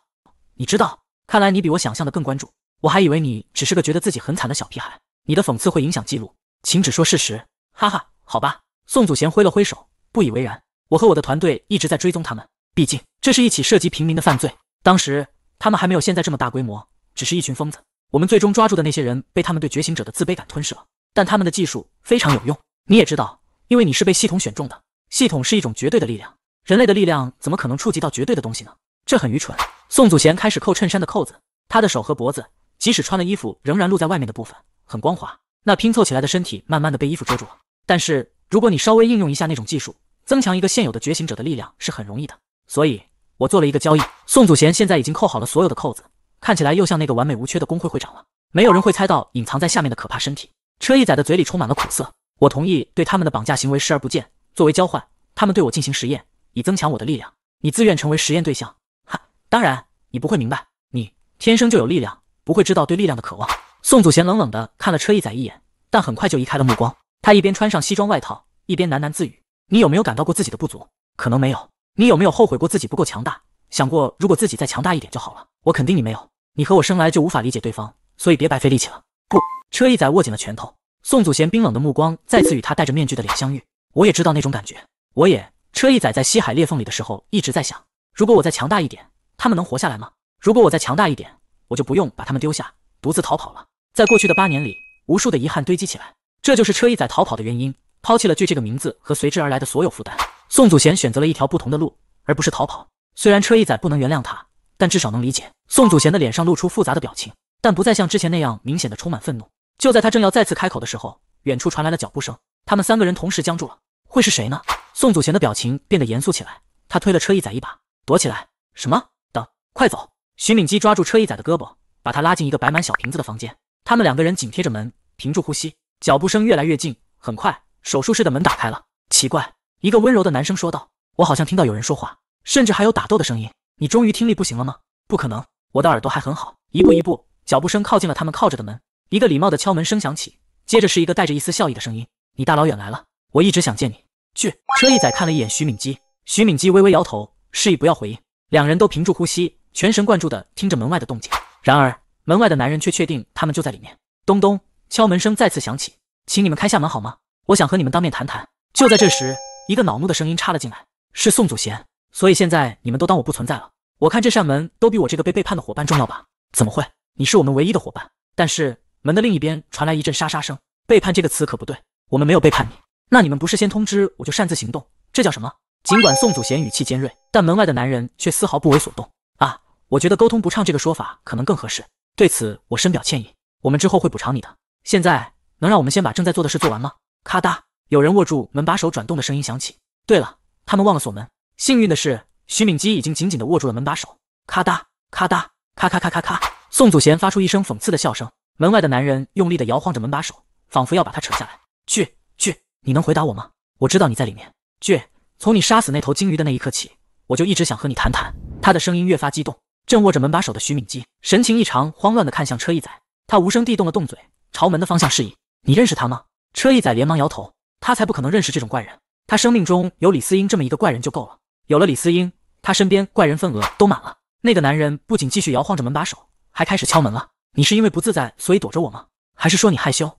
你知道，看来你比我想象的更关注。我还以为你只是个觉得自己很惨的小屁孩。你的讽刺会影响记录，请只说事实。哈哈，好吧。宋祖贤挥了挥手，不以为然。我和我的团队一直在追踪他们，毕竟这是一起涉及平民的犯罪。当时他们还没有现在这么大规模，只是一群疯子。我们最终抓住的那些人被他们对觉醒者的自卑感吞噬了，但他们的技术非常有用。你也知道，因为你是被系统选中的，系统是一种绝对的力量。人类的力量怎么可能触及到绝对的东西呢？这很愚蠢。宋祖贤开始扣衬衫的扣子，他的手和脖子即使穿了衣服，仍然露在外面的部分很光滑。那拼凑起来的身体慢慢的被衣服遮住了。但是如果你稍微应用一下那种技术，增强一个现有的觉醒者的力量是很容易的。所以，我做了一个交易。宋祖贤现在已经扣好了所有的扣子，看起来又像那个完美无缺的工会会长了。没有人会猜到隐藏在下面的可怕身体。车一仔的嘴里充满了苦涩。我同意对他们的绑架行为视而不见，作为交换，他们对我进行实验。你增强我的力量，你自愿成为实验对象。哈，当然，你不会明白，你天生就有力量，不会知道对力量的渴望。宋祖贤冷冷的看了车一仔一眼，但很快就移开了目光。他一边穿上西装外套，一边喃喃自语：“你有没有感到过自己的不足？可能没有。你有没有后悔过自己不够强大？想过如果自己再强大一点就好了？我肯定你没有。你和我生来就无法理解对方，所以别白费力气了。”不，车一仔握紧了拳头。宋祖贤冰冷的目光再次与他戴着面具的脸相遇。我也知道那种感觉。我也。车一仔在西海裂缝里的时候一直在想：如果我再强大一点，他们能活下来吗？如果我再强大一点，我就不用把他们丢下，独自逃跑了。在过去的八年里，无数的遗憾堆积起来，这就是车一仔逃跑的原因，抛弃了剧这个名字和随之而来的所有负担。宋祖贤选择了一条不同的路，而不是逃跑。虽然车一仔不能原谅他，但至少能理解。宋祖贤的脸上露出复杂的表情，但不再像之前那样明显的充满愤怒。就在他正要再次开口的时候，远处传来了脚步声，他们三个人同时僵住了。会是谁呢？宋祖贤的表情变得严肃起来，他推了车一仔一把，躲起来。什么？等，快走！徐敏姬抓住车一仔的胳膊，把他拉进一个摆满小瓶子的房间。他们两个人紧贴着门，屏住呼吸。脚步声越来越近，很快，手术室的门打开了。奇怪，一个温柔的男生说道：“我好像听到有人说话，甚至还有打斗的声音。你终于听力不行了吗？不可能，我的耳朵还很好。”一步一步，脚步声靠近了他们靠着的门。一个礼貌的敲门声响起，接着是一个带着一丝笑意的声音：“你大老远来了。”我一直想见你。去。车一仔看了一眼徐敏姬，徐敏姬微微摇头，示意不要回应。两人都屏住呼吸，全神贯注地听着门外的动静。然而，门外的男人却确定他们就在里面。咚咚，敲门声再次响起，请你们开下门好吗？我想和你们当面谈谈。就在这时，一个恼怒的声音插了进来：“是宋祖贤，所以现在你们都当我不存在了？我看这扇门都比我这个被背叛的伙伴重要吧？怎么会？你是我们唯一的伙伴。但是门的另一边传来一阵沙沙声，背叛这个词可不对，我们没有背叛你。”那你们不是先通知我就擅自行动，这叫什么？尽管宋祖贤语气尖锐，但门外的男人却丝毫不为所动。啊，我觉得沟通不畅这个说法可能更合适。对此我深表歉意，我们之后会补偿你的。现在能让我们先把正在做的事做完吗？咔哒，有人握住门把手转动的声音响起。对了，他们忘了锁门。幸运的是，徐敏姬已经紧紧地握住了门把手。咔哒，咔哒，咔咔咔咔咔。宋祖贤发出一声讽刺的笑声。门外的男人用力地摇晃着门把手，仿佛要把他扯下来。去。你能回答我吗？我知道你在里面。俊，从你杀死那头鲸鱼的那一刻起，我就一直想和你谈谈。他的声音越发激动。正握着门把手的徐敏姬神情异常慌乱地看向车一仔，他无声地动了动嘴，朝门的方向示意。你认识他吗？车一仔连忙摇头，他才不可能认识这种怪人。他生命中有李思英这么一个怪人就够了。有了李思英，他身边怪人份额都满了。那个男人不仅继续摇晃着门把手，还开始敲门了。你是因为不自在所以躲着我吗？还是说你害羞？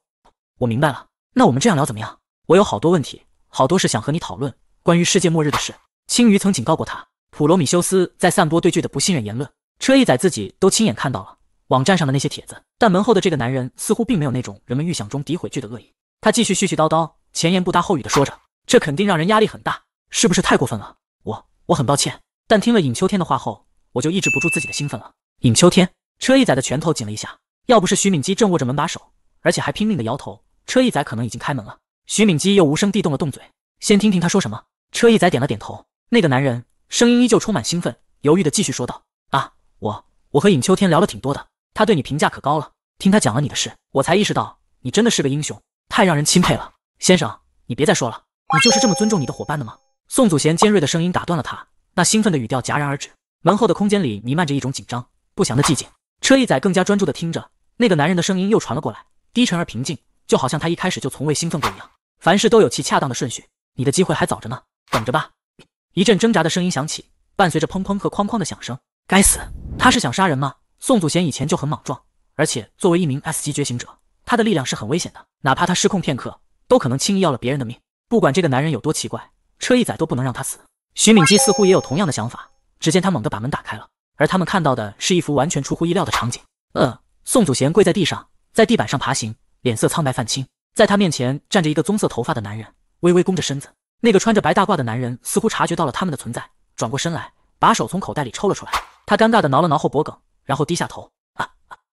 我明白了，那我们这样聊怎么样？我有好多问题，好多事想和你讨论关于世界末日的事。青鱼曾警告过他，普罗米修斯在散播对剧的不信任言论。车一仔自己都亲眼看到了网站上的那些帖子，但门后的这个男人似乎并没有那种人们预想中诋毁剧的恶意。他继续絮絮叨叨，前言不搭后语的说着，这肯定让人压力很大，是不是太过分了？我我很抱歉，但听了尹秋天的话后，我就抑制不住自己的兴奋了。尹秋天，车一仔的拳头紧了一下，要不是徐敏姬正握着门把手，而且还拼命的摇头，车一仔可能已经开门了。徐敏基又无声地动了动嘴，先听听他说什么。车一仔点了点头。那个男人声音依旧充满兴奋，犹豫地继续说道：“啊，我我和尹秋天聊了挺多的，他对你评价可高了。听他讲了你的事，我才意识到你真的是个英雄，太让人钦佩了。”先生，你别再说了，你就是这么尊重你的伙伴的吗？”宋祖贤尖锐的声音打断了他，那兴奋的语调戛然而止。门后的空间里弥漫着一种紧张、不祥的寂静。车一仔更加专注地听着，那个男人的声音又传了过来，低沉而平静，就好像他一开始就从未兴奋过一样。凡事都有其恰当的顺序，你的机会还早着呢，等着吧。一阵挣扎的声音响起，伴随着砰砰和哐哐的响声。该死，他是想杀人吗？宋祖贤以前就很莽撞，而且作为一名 S 级觉醒者，他的力量是很危险的。哪怕他失控片刻，都可能轻易要了别人的命。不管这个男人有多奇怪，车一仔都不能让他死。徐敏姬似乎也有同样的想法。只见他猛地把门打开了，而他们看到的是一幅完全出乎意料的场景。呃，宋祖贤跪在地上，在地板上爬行，脸色苍白泛青。在他面前站着一个棕色头发的男人，微微弓着身子。那个穿着白大褂的男人似乎察觉到了他们的存在，转过身来，把手从口袋里抽了出来。他尴尬地挠了挠后脖梗，然后低下头。啊，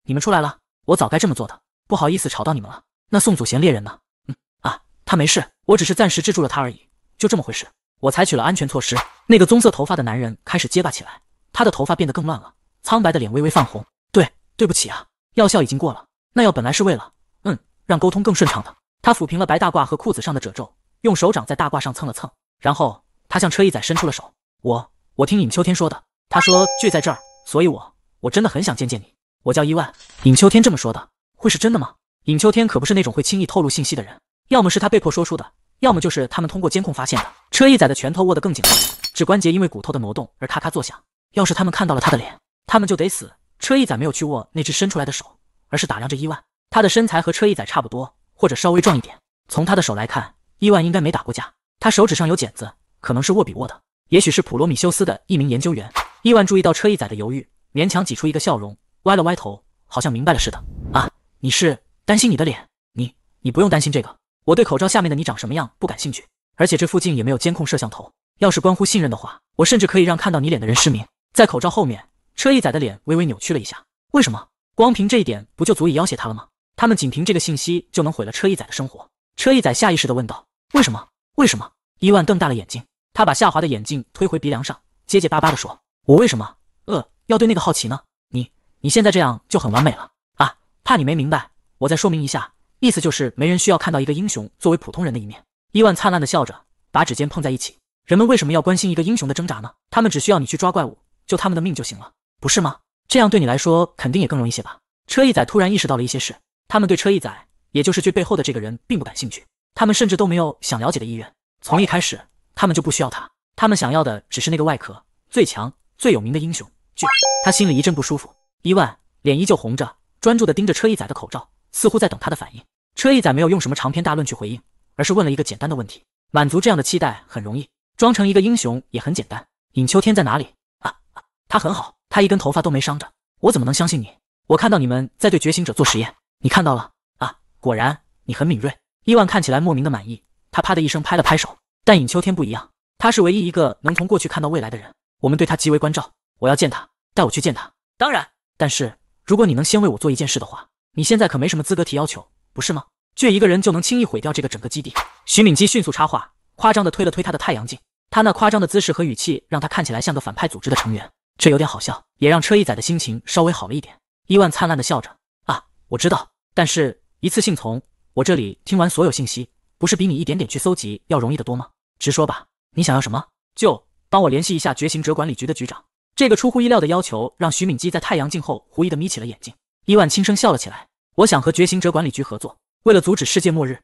你们出来了，我早该这么做的，不好意思吵到你们了。那宋祖贤猎人呢？嗯啊，他没事，我只是暂时制住了他而已，就这么回事。我采取了安全措施。那个棕色头发的男人开始结巴起来，他的头发变得更乱了，苍白的脸微微泛红。对，对不起啊，药效已经过了，那药本来是为了……嗯。让沟通更顺畅的，他抚平了白大褂和裤子上的褶皱，用手掌在大褂上蹭了蹭，然后他向车一仔伸出了手。我，我听尹秋天说的，他说聚在这儿，所以我，我真的很想见见你。我叫伊万，尹秋天这么说的，会是真的吗？尹秋天可不是那种会轻易透露信息的人，要么是他被迫说出的，要么就是他们通过监控发现的。车一仔的拳头握得更紧了，指关节因为骨头的挪动而咔咔作响。要是他们看到了他的脸，他们就得死。车一仔没有去握那只伸出来的手，而是打量着伊万。他的身材和车一仔差不多，或者稍微壮一点。从他的手来看，伊万应该没打过架。他手指上有茧子，可能是握笔握的，也许是普罗米修斯的一名研究员。伊万注意到车一仔的犹豫，勉强挤出一个笑容，歪了歪头，好像明白了似的。啊，你是担心你的脸？你你不用担心这个，我对口罩下面的你长什么样不感兴趣。而且这附近也没有监控摄像头。要是关乎信任的话，我甚至可以让看到你脸的人失明。在口罩后面，车一仔的脸微微扭曲了一下。为什么？光凭这一点不就足以要挟他了吗？他们仅凭这个信息就能毁了车一仔的生活。车一仔下意识地问道：“为什么？为什么？”伊万瞪大了眼睛，他把下滑的眼镜推回鼻梁上，结结巴巴地说：“我为什么呃要对那个好奇呢？你你现在这样就很完美了啊！怕你没明白，我再说明一下，意思就是没人需要看到一个英雄作为普通人的一面。”伊万灿烂地笑着，把指尖碰在一起。人们为什么要关心一个英雄的挣扎呢？他们只需要你去抓怪物，救他们的命就行了，不是吗？这样对你来说肯定也更容易些吧？车一仔突然意识到了一些事。他们对车一仔，也就是剧背后的这个人，并不感兴趣。他们甚至都没有想了解的意愿。从一开始，他们就不需要他。他们想要的只是那个外壳，最强、最有名的英雄剧。他心里一阵不舒服。伊万脸依旧红着，专注地盯着车一仔的口罩，似乎在等他的反应。车一仔没有用什么长篇大论去回应，而是问了一个简单的问题：满足这样的期待很容易，装成一个英雄也很简单。尹秋天在哪里？啊，他很好，他一根头发都没伤着。我怎么能相信你？我看到你们在对觉醒者做实验。你看到了啊！果然你很敏锐。伊万看起来莫名的满意，他啪的一声拍了拍手。但尹秋天不一样，他是唯一一个能从过去看到未来的人。我们对他极为关照。我要见他，带我去见他。当然，但是如果你能先为我做一件事的话，你现在可没什么资格提要求，不是吗？就一个人就能轻易毁掉这个整个基地。徐敏基迅速插话，夸张的推了推他的太阳镜。他那夸张的姿势和语气让他看起来像个反派组织的成员，这有点好笑，也让车一仔的心情稍微好了一点。伊万灿烂的笑着。啊，我知道。但是，一次性从我这里听完所有信息，不是比你一点点去搜集要容易的多吗？直说吧，你想要什么？就帮我联系一下觉醒者管理局的局长。这个出乎意料的要求让徐敏基在太阳镜后狐疑的眯起了眼睛。伊万轻声笑了起来：“我想和觉醒者管理局合作，为了阻止世界末日。”